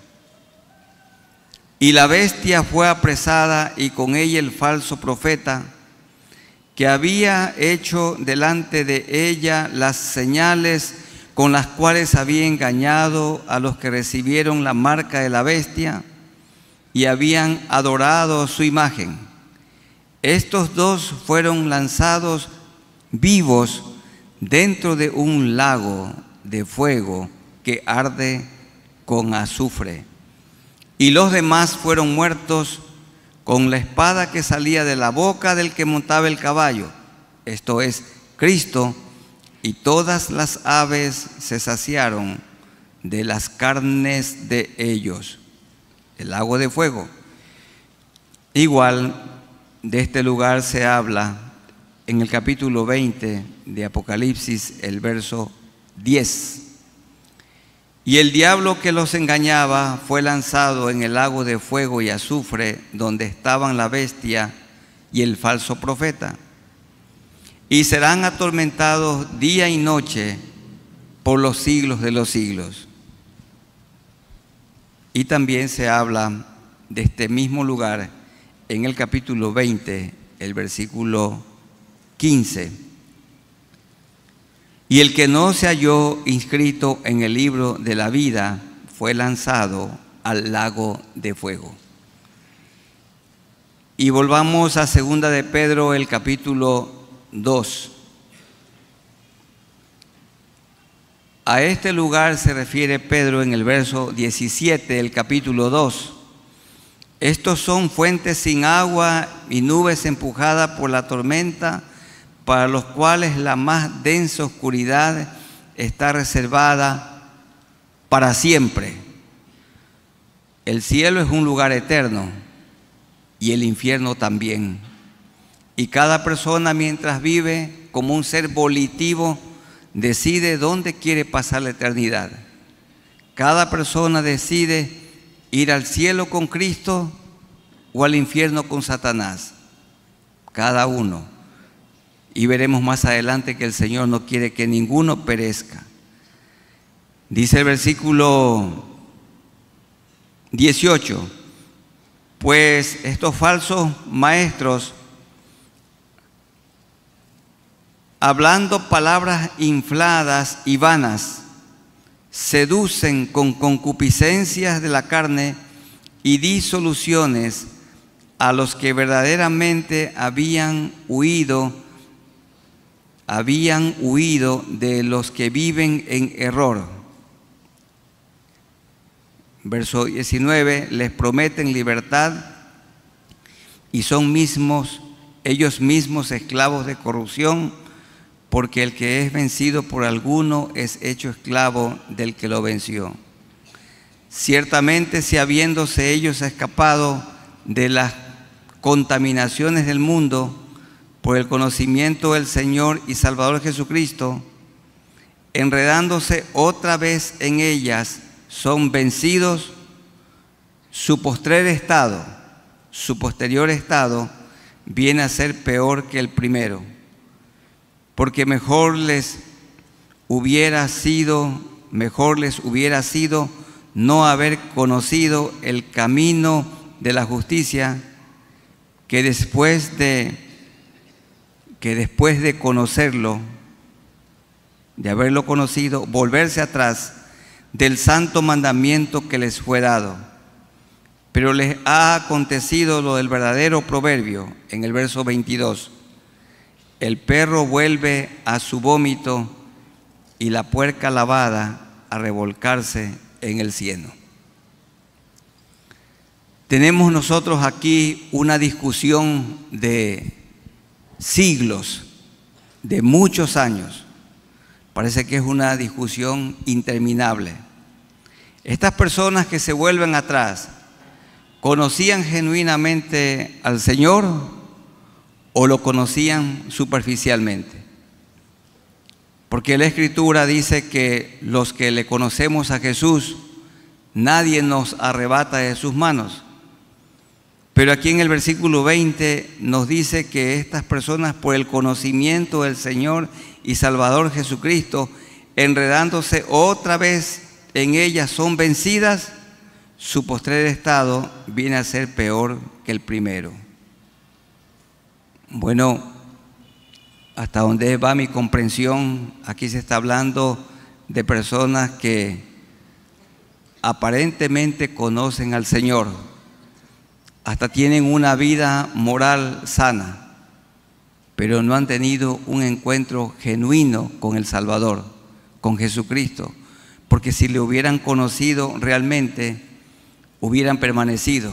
Y la bestia fue apresada y con ella el falso profeta que había hecho delante de ella las señales con las cuales había engañado a los que recibieron la marca de la bestia y habían adorado su imagen. Estos dos fueron lanzados vivos dentro de un lago de fuego que arde con azufre. Y los demás fueron muertos con la espada que salía de la boca del que montaba el caballo, esto es Cristo, y todas las aves se saciaron de las carnes de ellos. El lago de fuego. Igual de este lugar se habla en el capítulo 20 de Apocalipsis, el verso 10. Y el diablo que los engañaba fue lanzado en el lago de fuego y azufre donde estaban la bestia y el falso profeta y serán atormentados día y noche por los siglos de los siglos. Y también se habla de este mismo lugar en el capítulo 20, el versículo 15. Y el que no se halló inscrito en el libro de la vida fue lanzado al lago de fuego. Y volvamos a segunda de Pedro, el capítulo 2. A este lugar se refiere Pedro en el verso 17 del capítulo 2. Estos son fuentes sin agua y nubes empujadas por la tormenta, para los cuales la más densa oscuridad está reservada para siempre. El cielo es un lugar eterno y el infierno también. Y cada persona mientras vive como un ser volitivo decide dónde quiere pasar la eternidad. Cada persona decide ir al cielo con Cristo o al infierno con Satanás. Cada uno. Y veremos más adelante que el Señor no quiere que ninguno perezca. Dice el versículo 18, pues estos falsos maestros hablando palabras infladas y vanas, seducen con concupiscencias de la carne y disoluciones a los que verdaderamente habían huido, habían huido de los que viven en error. Verso 19, les prometen libertad y son mismos, ellos mismos esclavos de corrupción, porque el que es vencido por alguno es hecho esclavo del que lo venció. Ciertamente si habiéndose ellos escapado de las contaminaciones del mundo por el conocimiento del Señor y Salvador Jesucristo, enredándose otra vez en ellas, son vencidos, su postrer estado, su posterior estado, viene a ser peor que el primero porque mejor les hubiera sido, mejor les hubiera sido no haber conocido el camino de la justicia que después de que después de conocerlo de haberlo conocido volverse atrás del santo mandamiento que les fue dado pero les ha acontecido lo del verdadero proverbio en el verso 22 el perro vuelve a su vómito y la puerca lavada a revolcarse en el cielo. Tenemos nosotros aquí una discusión de siglos, de muchos años. Parece que es una discusión interminable. Estas personas que se vuelven atrás, ¿conocían genuinamente al Señor? o lo conocían superficialmente. Porque la Escritura dice que los que le conocemos a Jesús, nadie nos arrebata de sus manos. Pero aquí en el versículo 20 nos dice que estas personas por el conocimiento del Señor y Salvador Jesucristo, enredándose otra vez en ellas son vencidas, su postrer estado viene a ser peor que el primero. Bueno, hasta donde va mi comprensión, aquí se está hablando de personas que aparentemente conocen al Señor, hasta tienen una vida moral sana, pero no han tenido un encuentro genuino con el Salvador, con Jesucristo, porque si le hubieran conocido realmente, hubieran permanecido.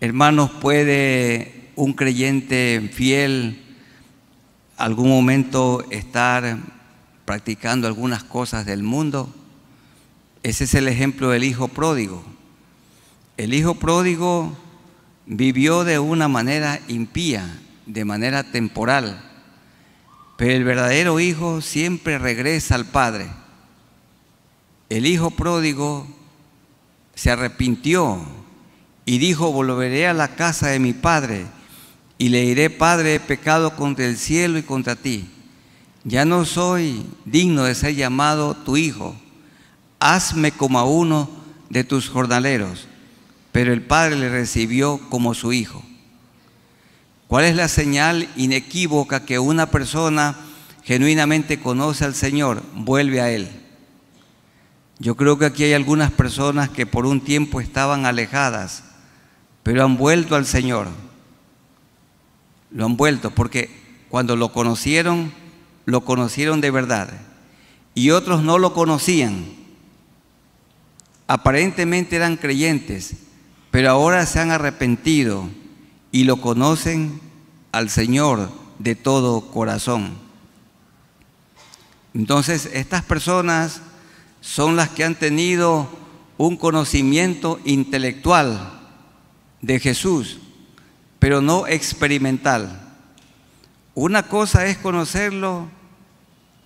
Hermanos, puede un creyente fiel algún momento estar practicando algunas cosas del mundo? Ese es el ejemplo del hijo pródigo. El hijo pródigo vivió de una manera impía, de manera temporal, pero el verdadero hijo siempre regresa al padre. El hijo pródigo se arrepintió y dijo, volveré a la casa de mi padre y le diré, Padre, he pecado contra el cielo y contra ti. Ya no soy digno de ser llamado tu hijo. Hazme como a uno de tus jornaleros. Pero el Padre le recibió como su hijo. ¿Cuál es la señal inequívoca que una persona genuinamente conoce al Señor? Vuelve a Él. Yo creo que aquí hay algunas personas que por un tiempo estaban alejadas, pero han vuelto al Señor lo han vuelto, porque cuando lo conocieron, lo conocieron de verdad. Y otros no lo conocían. Aparentemente eran creyentes, pero ahora se han arrepentido y lo conocen al Señor de todo corazón. Entonces, estas personas son las que han tenido un conocimiento intelectual de Jesús, pero no experimental. Una cosa es conocerlo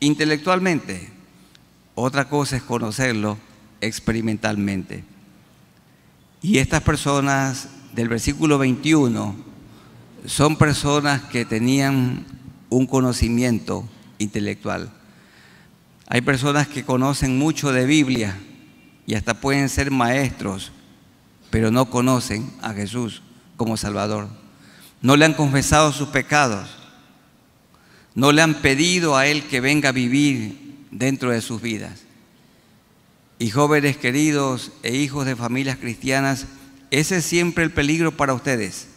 intelectualmente, otra cosa es conocerlo experimentalmente. Y estas personas del versículo 21 son personas que tenían un conocimiento intelectual. Hay personas que conocen mucho de Biblia y hasta pueden ser maestros, pero no conocen a Jesús como Salvador no le han confesado sus pecados, no le han pedido a Él que venga a vivir dentro de sus vidas. Y jóvenes queridos e hijos de familias cristianas, ese es siempre el peligro para ustedes.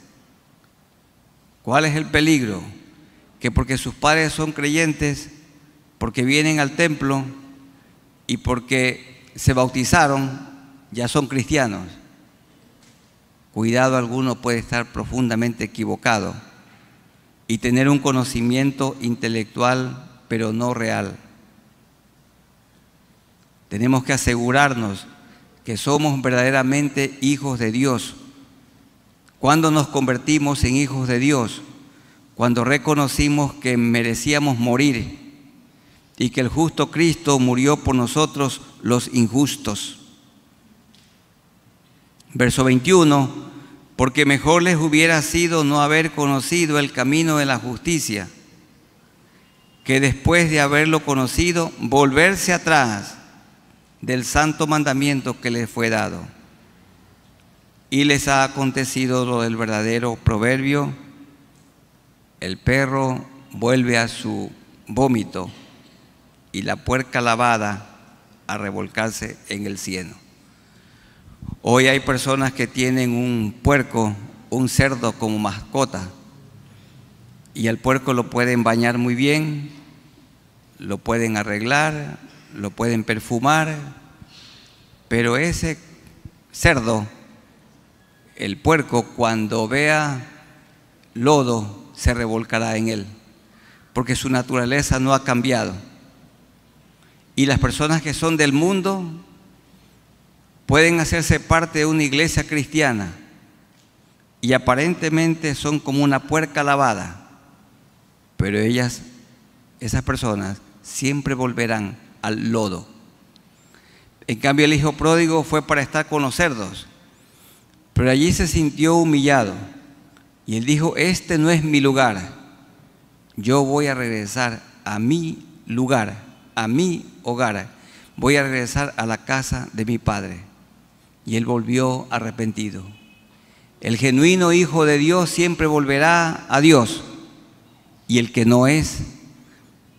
¿Cuál es el peligro? Que porque sus padres son creyentes, porque vienen al templo y porque se bautizaron, ya son cristianos. Cuidado, alguno puede estar profundamente equivocado y tener un conocimiento intelectual pero no real. Tenemos que asegurarnos que somos verdaderamente hijos de Dios. Cuando nos convertimos en hijos de Dios, cuando reconocimos que merecíamos morir y que el justo Cristo murió por nosotros los injustos. Verso 21, porque mejor les hubiera sido no haber conocido el camino de la justicia, que después de haberlo conocido, volverse atrás del santo mandamiento que les fue dado. Y les ha acontecido lo del verdadero proverbio, el perro vuelve a su vómito y la puerca lavada a revolcarse en el cielo. Hoy hay personas que tienen un puerco, un cerdo como mascota. Y el puerco lo pueden bañar muy bien, lo pueden arreglar, lo pueden perfumar, pero ese cerdo, el puerco, cuando vea lodo, se revolcará en él, porque su naturaleza no ha cambiado. Y las personas que son del mundo pueden hacerse parte de una iglesia cristiana y aparentemente son como una puerca lavada, pero ellas, esas personas, siempre volverán al lodo. En cambio, el hijo pródigo fue para estar con los cerdos, pero allí se sintió humillado y él dijo, este no es mi lugar, yo voy a regresar a mi lugar, a mi hogar, voy a regresar a la casa de mi padre y él volvió arrepentido. El genuino Hijo de Dios siempre volverá a Dios y el que no es,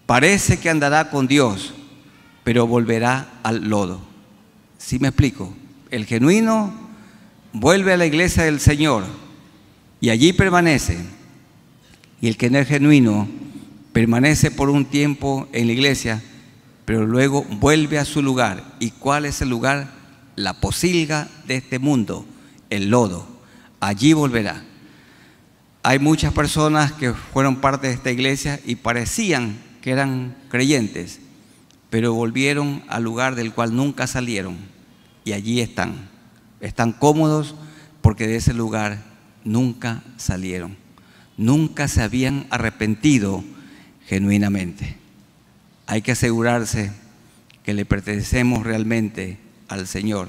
parece que andará con Dios, pero volverá al lodo. ¿Sí me explico? El genuino vuelve a la iglesia del Señor y allí permanece. Y el que no es genuino permanece por un tiempo en la iglesia, pero luego vuelve a su lugar. ¿Y cuál es el lugar? la posilga de este mundo, el lodo. Allí volverá. Hay muchas personas que fueron parte de esta iglesia y parecían que eran creyentes, pero volvieron al lugar del cual nunca salieron y allí están. Están cómodos porque de ese lugar nunca salieron, nunca se habían arrepentido genuinamente. Hay que asegurarse que le pertenecemos realmente al Señor.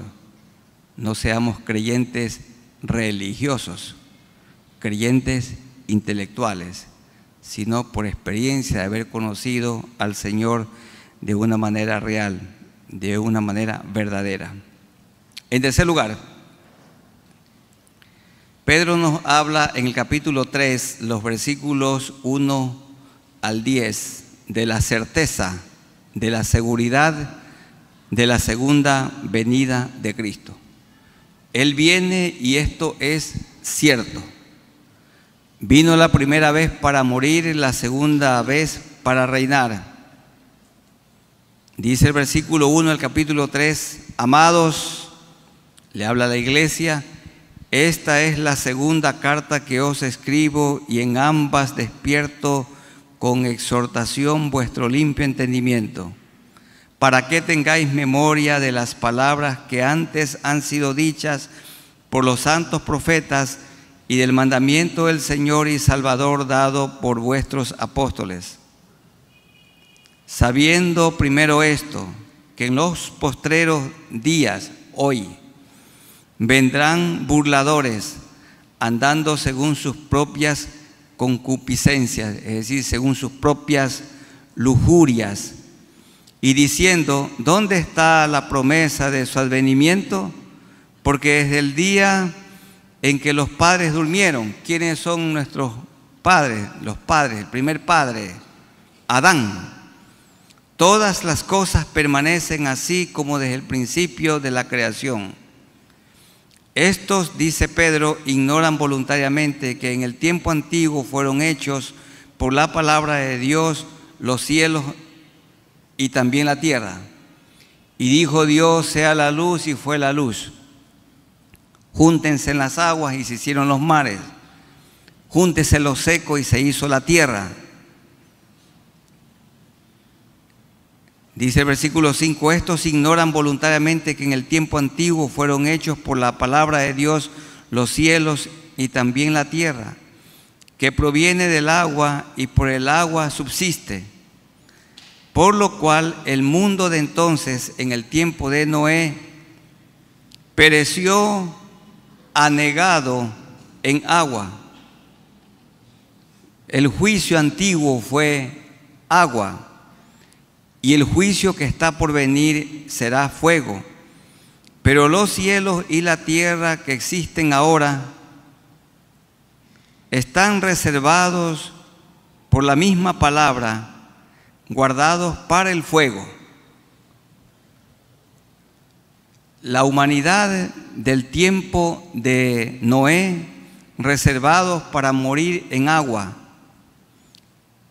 No seamos creyentes religiosos, creyentes intelectuales, sino por experiencia de haber conocido al Señor de una manera real, de una manera verdadera. En tercer lugar, Pedro nos habla en el capítulo 3, los versículos 1 al 10, de la certeza, de la seguridad de la segunda venida de Cristo. Él viene y esto es cierto. Vino la primera vez para morir, la segunda vez para reinar. Dice el versículo 1 del capítulo 3, amados, le habla la iglesia, esta es la segunda carta que os escribo y en ambas despierto con exhortación vuestro limpio entendimiento para que tengáis memoria de las palabras que antes han sido dichas por los santos profetas y del mandamiento del Señor y Salvador dado por vuestros apóstoles. Sabiendo primero esto, que en los postreros días, hoy, vendrán burladores andando según sus propias concupiscencias, es decir, según sus propias lujurias y diciendo, ¿dónde está la promesa de su advenimiento? Porque desde el día en que los padres durmieron, ¿quiénes son nuestros padres? Los padres, el primer padre, Adán. Todas las cosas permanecen así como desde el principio de la creación. Estos, dice Pedro, ignoran voluntariamente que en el tiempo antiguo fueron hechos por la palabra de Dios los cielos y también la tierra. Y dijo Dios, sea la luz y fue la luz. Júntense en las aguas y se hicieron los mares. Júntese lo seco y se hizo la tierra. Dice el versículo 5, estos ignoran voluntariamente que en el tiempo antiguo fueron hechos por la palabra de Dios los cielos y también la tierra, que proviene del agua y por el agua subsiste. Por lo cual el mundo de entonces, en el tiempo de Noé, pereció anegado en agua. El juicio antiguo fue agua y el juicio que está por venir será fuego. Pero los cielos y la tierra que existen ahora están reservados por la misma palabra guardados para el fuego. La humanidad del tiempo de Noé, reservados para morir en agua.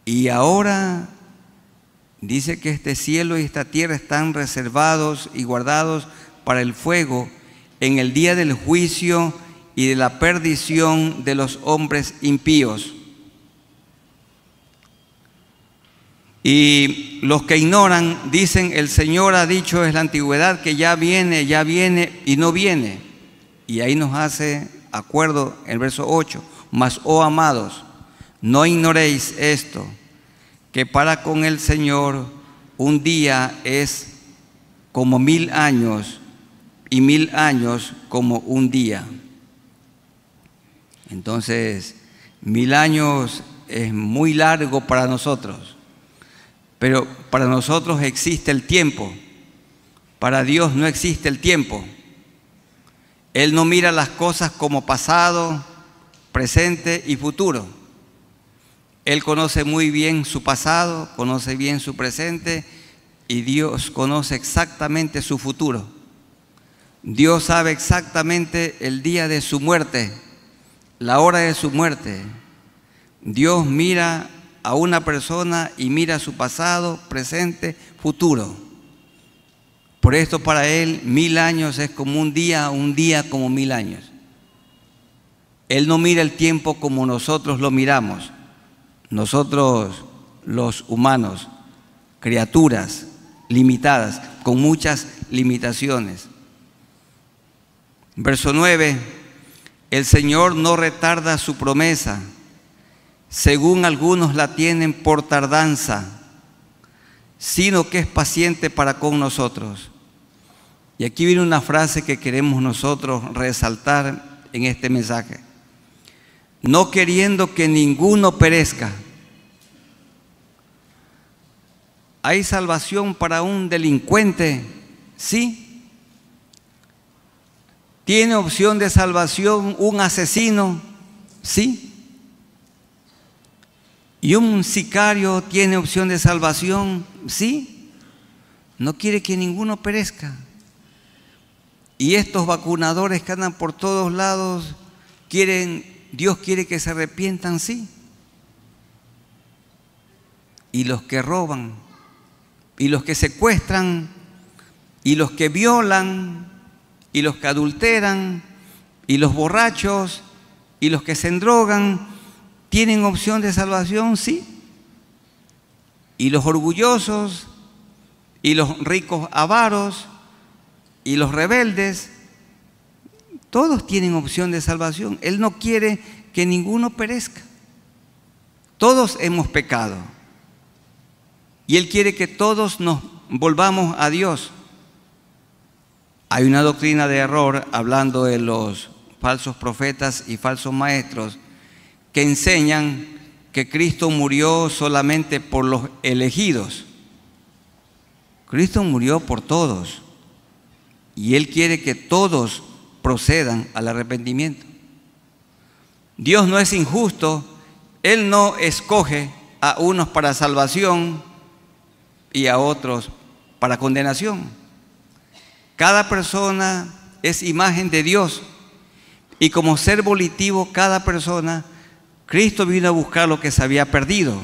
Y ahora dice que este cielo y esta tierra están reservados y guardados para el fuego en el día del juicio y de la perdición de los hombres impíos. Y los que ignoran dicen, el Señor ha dicho es la antigüedad que ya viene, ya viene y no viene. Y ahí nos hace acuerdo el verso 8. Mas, oh amados, no ignoréis esto, que para con el Señor un día es como mil años y mil años como un día. Entonces, mil años es muy largo para nosotros pero para nosotros existe el tiempo. Para Dios no existe el tiempo. Él no mira las cosas como pasado, presente y futuro. Él conoce muy bien su pasado, conoce bien su presente y Dios conoce exactamente su futuro. Dios sabe exactamente el día de su muerte, la hora de su muerte. Dios mira a una persona y mira su pasado, presente, futuro. Por esto para él mil años es como un día, un día como mil años. Él no mira el tiempo como nosotros lo miramos. Nosotros los humanos, criaturas limitadas, con muchas limitaciones. Verso 9, el Señor no retarda su promesa según algunos la tienen por tardanza, sino que es paciente para con nosotros. Y aquí viene una frase que queremos nosotros resaltar en este mensaje. No queriendo que ninguno perezca. ¿Hay salvación para un delincuente? Sí. ¿Tiene opción de salvación un asesino? Sí. ¿Y un sicario tiene opción de salvación? Sí. No quiere que ninguno perezca. Y estos vacunadores que andan por todos lados, quieren, Dios quiere que se arrepientan, sí. Y los que roban, y los que secuestran, y los que violan, y los que adulteran, y los borrachos, y los que se endrogan, ¿Tienen opción de salvación? Sí. Y los orgullosos, y los ricos avaros, y los rebeldes, todos tienen opción de salvación. Él no quiere que ninguno perezca. Todos hemos pecado. Y Él quiere que todos nos volvamos a Dios. Hay una doctrina de error hablando de los falsos profetas y falsos maestros que enseñan que Cristo murió solamente por los elegidos. Cristo murió por todos y Él quiere que todos procedan al arrepentimiento. Dios no es injusto, Él no escoge a unos para salvación y a otros para condenación. Cada persona es imagen de Dios y como ser volitivo cada persona Cristo vino a buscar lo que se había perdido,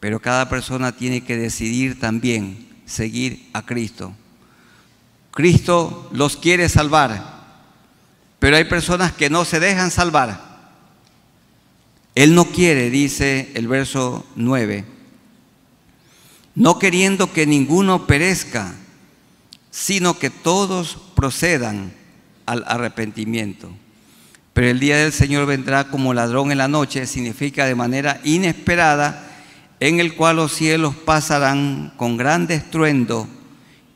pero cada persona tiene que decidir también seguir a Cristo. Cristo los quiere salvar, pero hay personas que no se dejan salvar. Él no quiere, dice el verso 9, no queriendo que ninguno perezca, sino que todos procedan al arrepentimiento. Pero el día del Señor vendrá como ladrón en la noche, significa de manera inesperada, en el cual los cielos pasarán con gran estruendo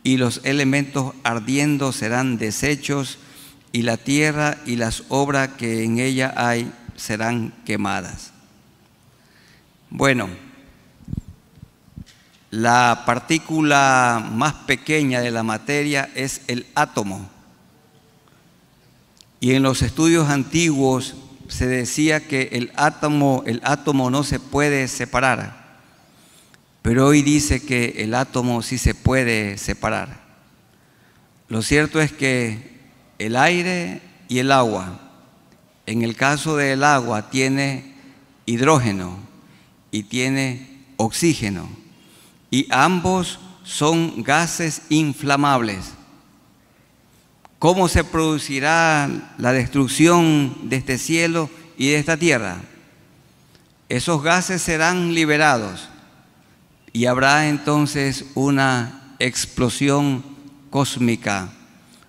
y los elementos ardiendo serán deshechos y la tierra y las obras que en ella hay serán quemadas. Bueno, la partícula más pequeña de la materia es el átomo y en los estudios antiguos se decía que el átomo, el átomo no se puede separar. Pero hoy dice que el átomo sí se puede separar. Lo cierto es que el aire y el agua, en el caso del agua tiene hidrógeno y tiene oxígeno. Y ambos son gases inflamables cómo se producirá la destrucción de este cielo y de esta tierra. Esos gases serán liberados y habrá entonces una explosión cósmica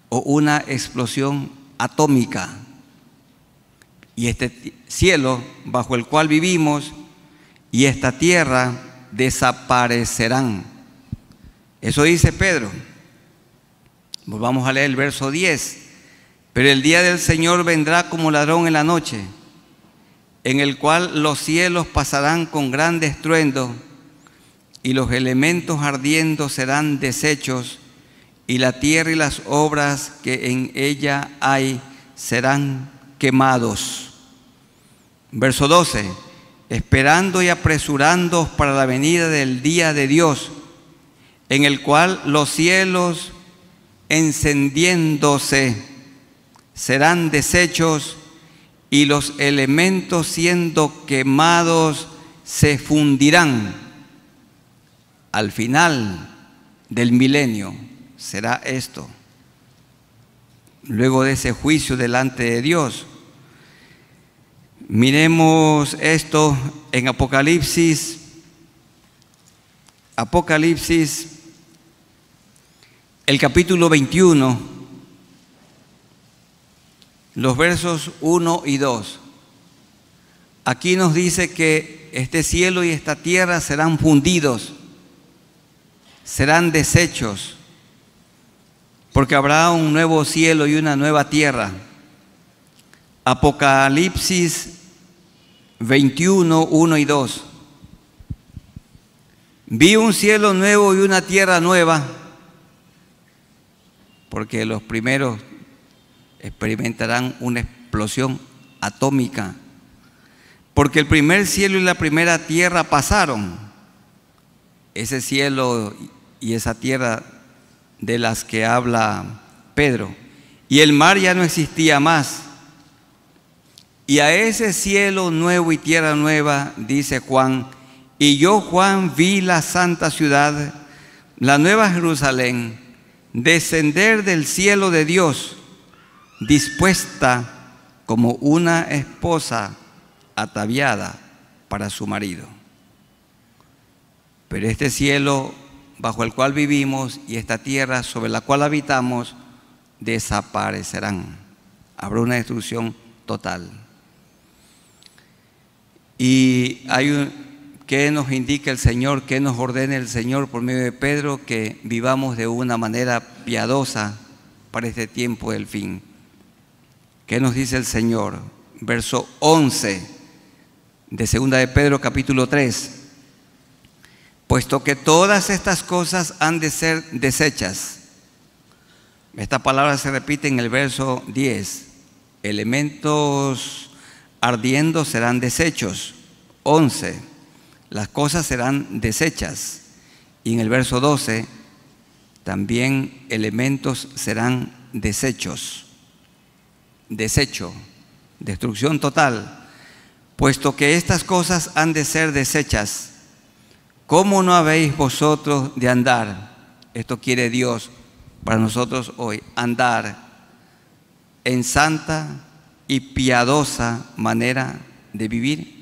o una explosión atómica. Y este cielo bajo el cual vivimos y esta tierra desaparecerán. Eso dice Pedro. Volvamos pues a leer el verso 10. Pero el día del Señor vendrá como ladrón en la noche, en el cual los cielos pasarán con gran estruendo y los elementos ardiendo serán deshechos y la tierra y las obras que en ella hay serán quemados. Verso 12. Esperando y apresurando para la venida del día de Dios, en el cual los cielos encendiéndose, serán deshechos y los elementos siendo quemados se fundirán. Al final del milenio será esto. Luego de ese juicio delante de Dios. Miremos esto en Apocalipsis. Apocalipsis el capítulo 21, los versos 1 y 2. Aquí nos dice que este cielo y esta tierra serán fundidos, serán deshechos, porque habrá un nuevo cielo y una nueva tierra. Apocalipsis 21, 1 y 2. Vi un cielo nuevo y una tierra nueva porque los primeros experimentarán una explosión atómica, porque el primer cielo y la primera tierra pasaron. Ese cielo y esa tierra de las que habla Pedro. Y el mar ya no existía más. Y a ese cielo nuevo y tierra nueva, dice Juan, y yo Juan vi la santa ciudad, la nueva Jerusalén descender del cielo de Dios, dispuesta como una esposa ataviada para su marido. Pero este cielo bajo el cual vivimos y esta tierra sobre la cual habitamos desaparecerán. Habrá una destrucción total. Y hay un, ¿Qué nos indica el Señor? ¿Qué nos ordena el Señor por medio de Pedro? Que vivamos de una manera piadosa para este tiempo del fin. ¿Qué nos dice el Señor? Verso 11 de segunda de Pedro capítulo 3. Puesto que todas estas cosas han de ser desechas. Esta palabra se repite en el verso 10. Elementos ardiendo serán desechos. 11 las cosas serán desechas. Y en el verso 12, también elementos serán desechos. Desecho, destrucción total. Puesto que estas cosas han de ser desechas, ¿cómo no habéis vosotros de andar? Esto quiere Dios para nosotros hoy, andar en santa y piadosa manera de vivir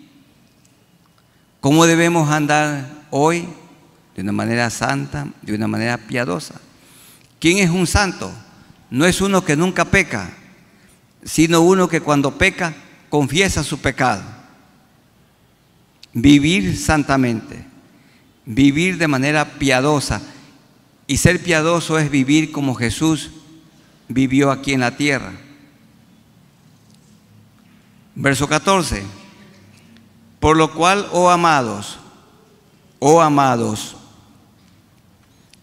¿Cómo debemos andar hoy? De una manera santa, de una manera piadosa. ¿Quién es un santo? No es uno que nunca peca, sino uno que cuando peca confiesa su pecado. Vivir santamente, vivir de manera piadosa. Y ser piadoso es vivir como Jesús vivió aquí en la tierra. Verso 14. Por lo cual, oh amados, oh amados,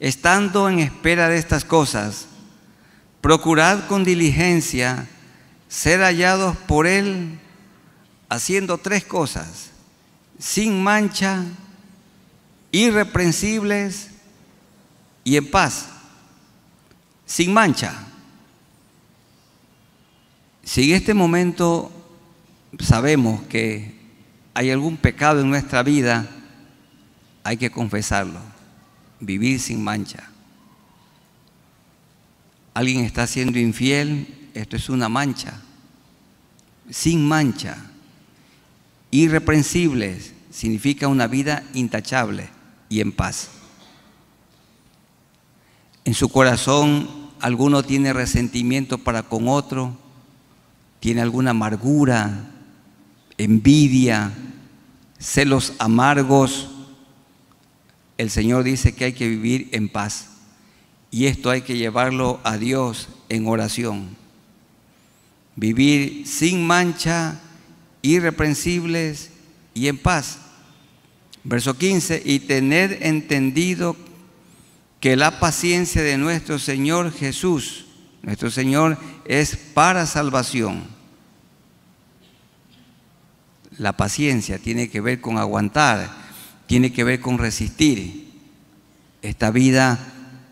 estando en espera de estas cosas, procurad con diligencia ser hallados por Él haciendo tres cosas, sin mancha, irreprensibles y en paz, sin mancha. Si en este momento sabemos que hay algún pecado en nuestra vida, hay que confesarlo, vivir sin mancha. Alguien está siendo infiel, esto es una mancha, sin mancha. irreprensible, significa una vida intachable y en paz. En su corazón alguno tiene resentimiento para con otro, tiene alguna amargura, envidia, celos amargos, el Señor dice que hay que vivir en paz. Y esto hay que llevarlo a Dios en oración. Vivir sin mancha, irreprensibles y en paz. Verso 15, y tener entendido que la paciencia de nuestro Señor Jesús, nuestro Señor, es para salvación la paciencia, tiene que ver con aguantar, tiene que ver con resistir. Esta vida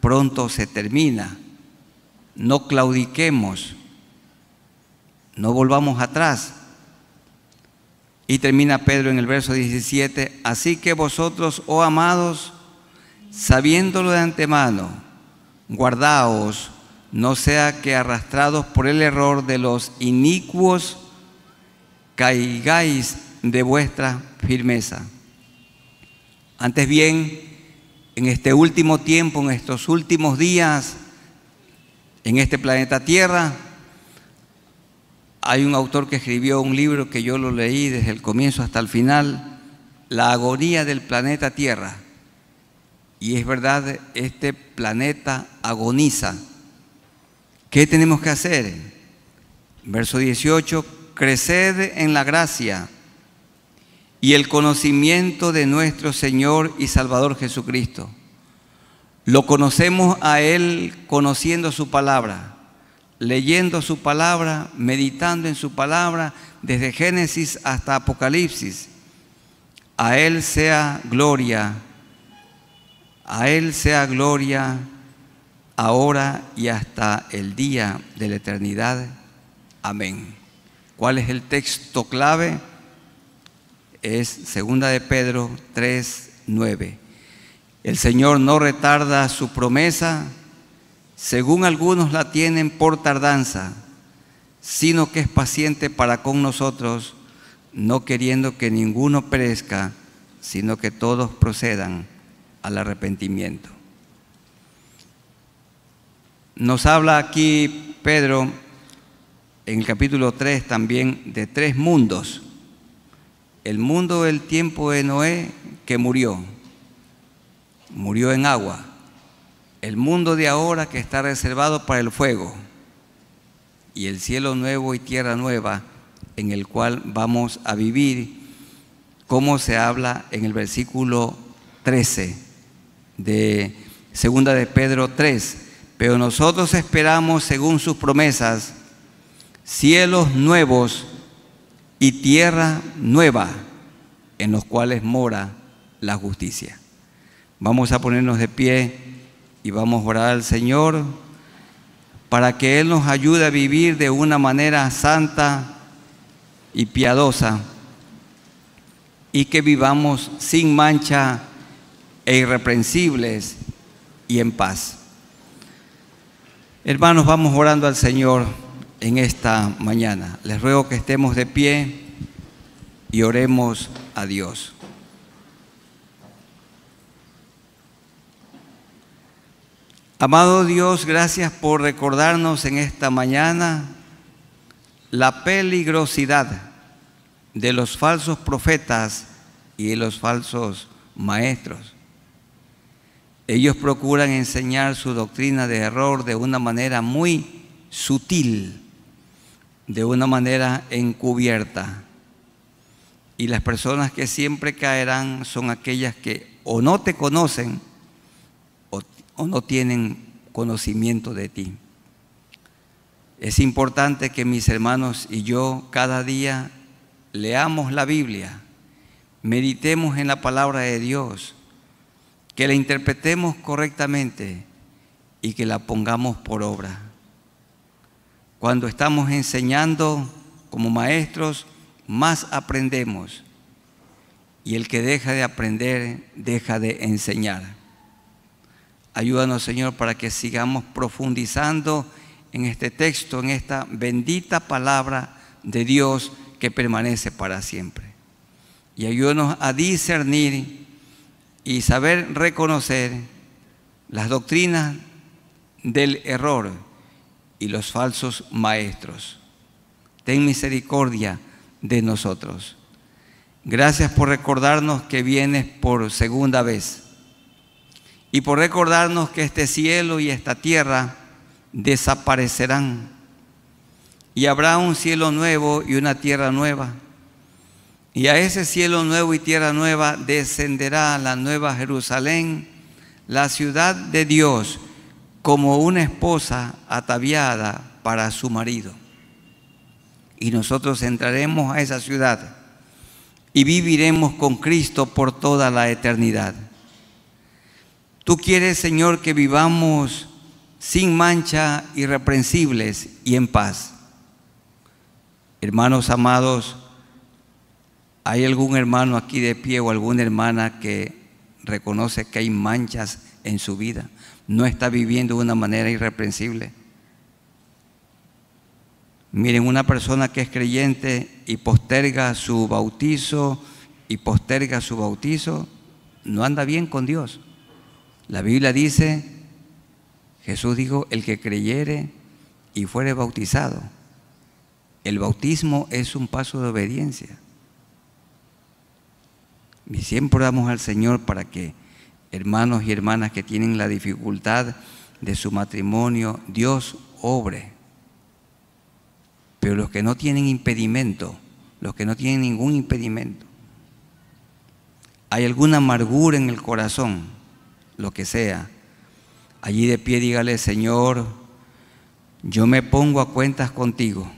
pronto se termina. No claudiquemos, no volvamos atrás. Y termina Pedro en el verso 17, así que vosotros, oh amados, sabiéndolo de antemano, guardaos, no sea que arrastrados por el error de los inicuos, caigáis de vuestra firmeza. Antes bien, en este último tiempo, en estos últimos días, en este planeta Tierra, hay un autor que escribió un libro que yo lo leí desde el comienzo hasta el final, La agonía del planeta Tierra. Y es verdad, este planeta agoniza. ¿Qué tenemos que hacer? Verso 18, creced en la gracia y el conocimiento de nuestro Señor y Salvador Jesucristo. Lo conocemos a Él conociendo su palabra, leyendo su palabra, meditando en su palabra, desde Génesis hasta Apocalipsis. A Él sea gloria, a Él sea gloria ahora y hasta el día de la eternidad. Amén. ¿Cuál es el texto clave? Es segunda de Pedro 3, 9. El Señor no retarda su promesa, según algunos la tienen por tardanza, sino que es paciente para con nosotros, no queriendo que ninguno perezca, sino que todos procedan al arrepentimiento. Nos habla aquí Pedro en el capítulo 3 también de tres mundos. El mundo del tiempo de Noé que murió, murió en agua. El mundo de ahora que está reservado para el fuego. Y el cielo nuevo y tierra nueva en el cual vamos a vivir, como se habla en el versículo 13 de segunda de Pedro 3. Pero nosotros esperamos según sus promesas cielos nuevos y tierra nueva en los cuales mora la justicia. Vamos a ponernos de pie y vamos a orar al Señor para que Él nos ayude a vivir de una manera santa y piadosa y que vivamos sin mancha e irreprensibles y en paz. Hermanos, vamos orando al Señor en esta mañana. Les ruego que estemos de pie y oremos a Dios. Amado Dios, gracias por recordarnos en esta mañana la peligrosidad de los falsos profetas y de los falsos maestros. Ellos procuran enseñar su doctrina de error de una manera muy sutil de una manera encubierta. Y las personas que siempre caerán son aquellas que o no te conocen o, no tienen conocimiento de ti. Es importante que mis hermanos y yo cada día leamos la Biblia, meditemos en la palabra de Dios, que la interpretemos correctamente y que la pongamos por obra. Cuando estamos enseñando como maestros, más aprendemos. Y el que deja de aprender, deja de enseñar. Ayúdanos, Señor, para que sigamos profundizando en este texto, en esta bendita palabra de Dios que permanece para siempre. Y ayúdanos a discernir y saber reconocer las doctrinas del error y los falsos maestros. Ten misericordia de nosotros. Gracias por recordarnos que vienes por segunda vez y por recordarnos que este cielo y esta tierra desaparecerán y habrá un cielo nuevo y una tierra nueva. Y a ese cielo nuevo y tierra nueva descenderá la nueva Jerusalén, la ciudad de Dios como una esposa ataviada para su marido. Y nosotros entraremos a esa ciudad y viviremos con Cristo por toda la eternidad. Tú quieres, Señor, que vivamos sin mancha, irreprensibles y en paz. Hermanos amados, ¿hay algún hermano aquí de pie o alguna hermana que reconoce que hay manchas en su vida? no está viviendo de una manera irreprensible. Miren, una persona que es creyente y posterga su bautizo y posterga su bautizo, no anda bien con Dios. La Biblia dice, Jesús dijo, el que creyere y fuere bautizado. El bautismo es un paso de obediencia. Y siempre damos al Señor para que hermanos y hermanas que tienen la dificultad de su matrimonio, Dios obre. Pero los que no tienen impedimento, los que no tienen ningún impedimento, hay alguna amargura en el corazón, lo que sea, allí de pie dígale, Señor, yo me pongo a cuentas contigo,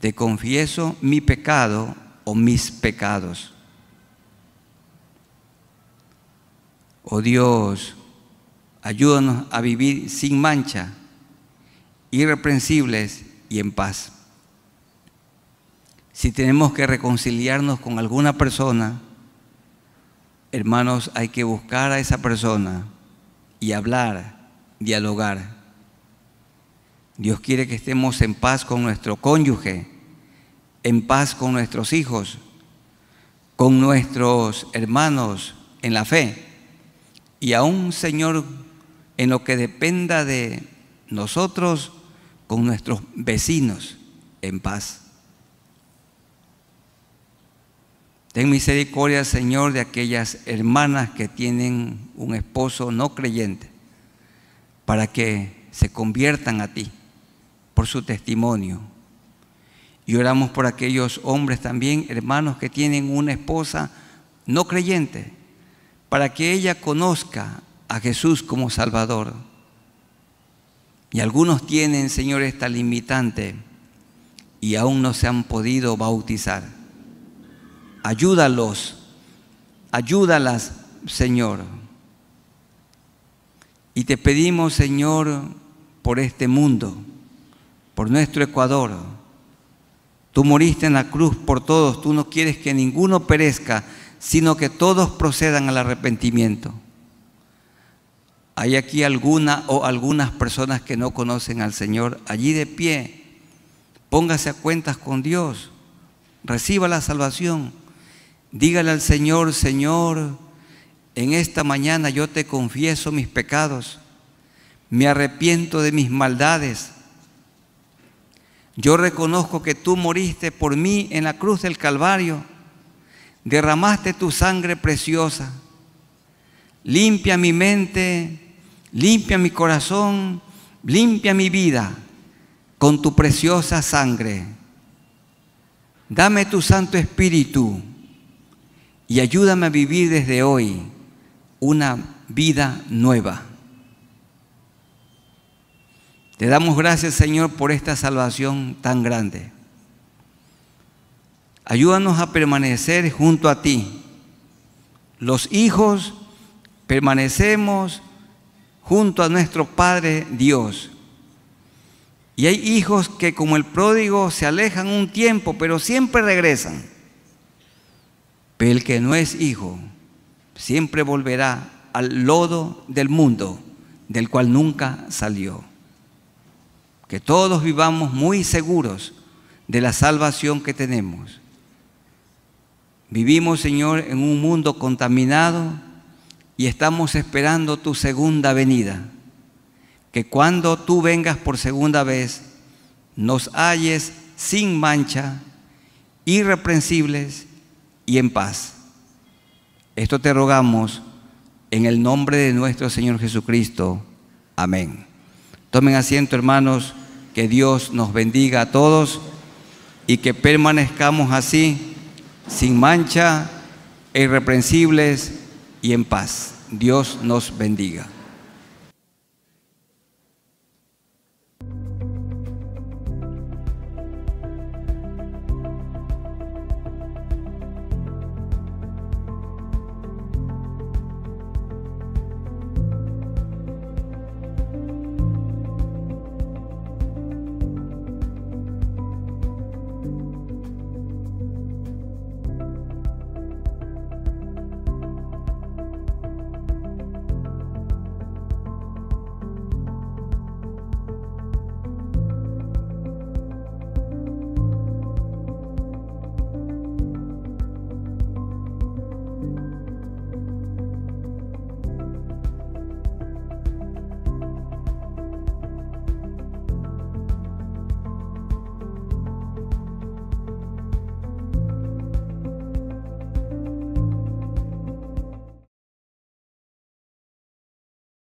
te confieso mi pecado o mis pecados Oh Dios, ayúdanos a vivir sin mancha, irreprensibles y en paz. Si tenemos que reconciliarnos con alguna persona, hermanos, hay que buscar a esa persona y hablar, dialogar. Dios quiere que estemos en paz con nuestro cónyuge, en paz con nuestros hijos, con nuestros hermanos en la fe y aún, Señor, en lo que dependa de nosotros, con nuestros vecinos, en paz. Ten misericordia, Señor, de aquellas hermanas que tienen un esposo no creyente, para que se conviertan a ti por su testimonio. Y oramos por aquellos hombres también, hermanos, que tienen una esposa no creyente, para que ella conozca a Jesús como Salvador. Y algunos tienen, Señor, esta limitante y aún no se han podido bautizar. Ayúdalos, ayúdalas, Señor. Y te pedimos, Señor, por este mundo, por nuestro Ecuador. Tú moriste en la cruz por todos, tú no quieres que ninguno perezca, sino que todos procedan al arrepentimiento. Hay aquí alguna o algunas personas que no conocen al Señor, allí de pie, póngase a cuentas con Dios, reciba la salvación, dígale al Señor, Señor, en esta mañana yo te confieso mis pecados, me arrepiento de mis maldades, yo reconozco que tú moriste por mí en la cruz del Calvario, derramaste tu sangre preciosa. Limpia mi mente, limpia mi corazón, limpia mi vida con tu preciosa sangre. Dame tu Santo Espíritu y ayúdame a vivir desde hoy una vida nueva. Te damos gracias, Señor, por esta salvación tan grande. Ayúdanos a permanecer junto a ti. Los hijos permanecemos junto a nuestro Padre Dios. Y hay hijos que como el pródigo se alejan un tiempo, pero siempre regresan. Pero el que no es hijo siempre volverá al lodo del mundo, del cual nunca salió. Que todos vivamos muy seguros de la salvación que tenemos Vivimos, Señor, en un mundo contaminado y estamos esperando tu segunda venida. Que cuando tú vengas por segunda vez, nos halles sin mancha, irreprensibles y en paz. Esto te rogamos en el nombre de nuestro Señor Jesucristo. Amén. Tomen asiento, hermanos, que Dios nos bendiga a todos y que permanezcamos así sin mancha, e irreprensibles y en paz. Dios nos bendiga.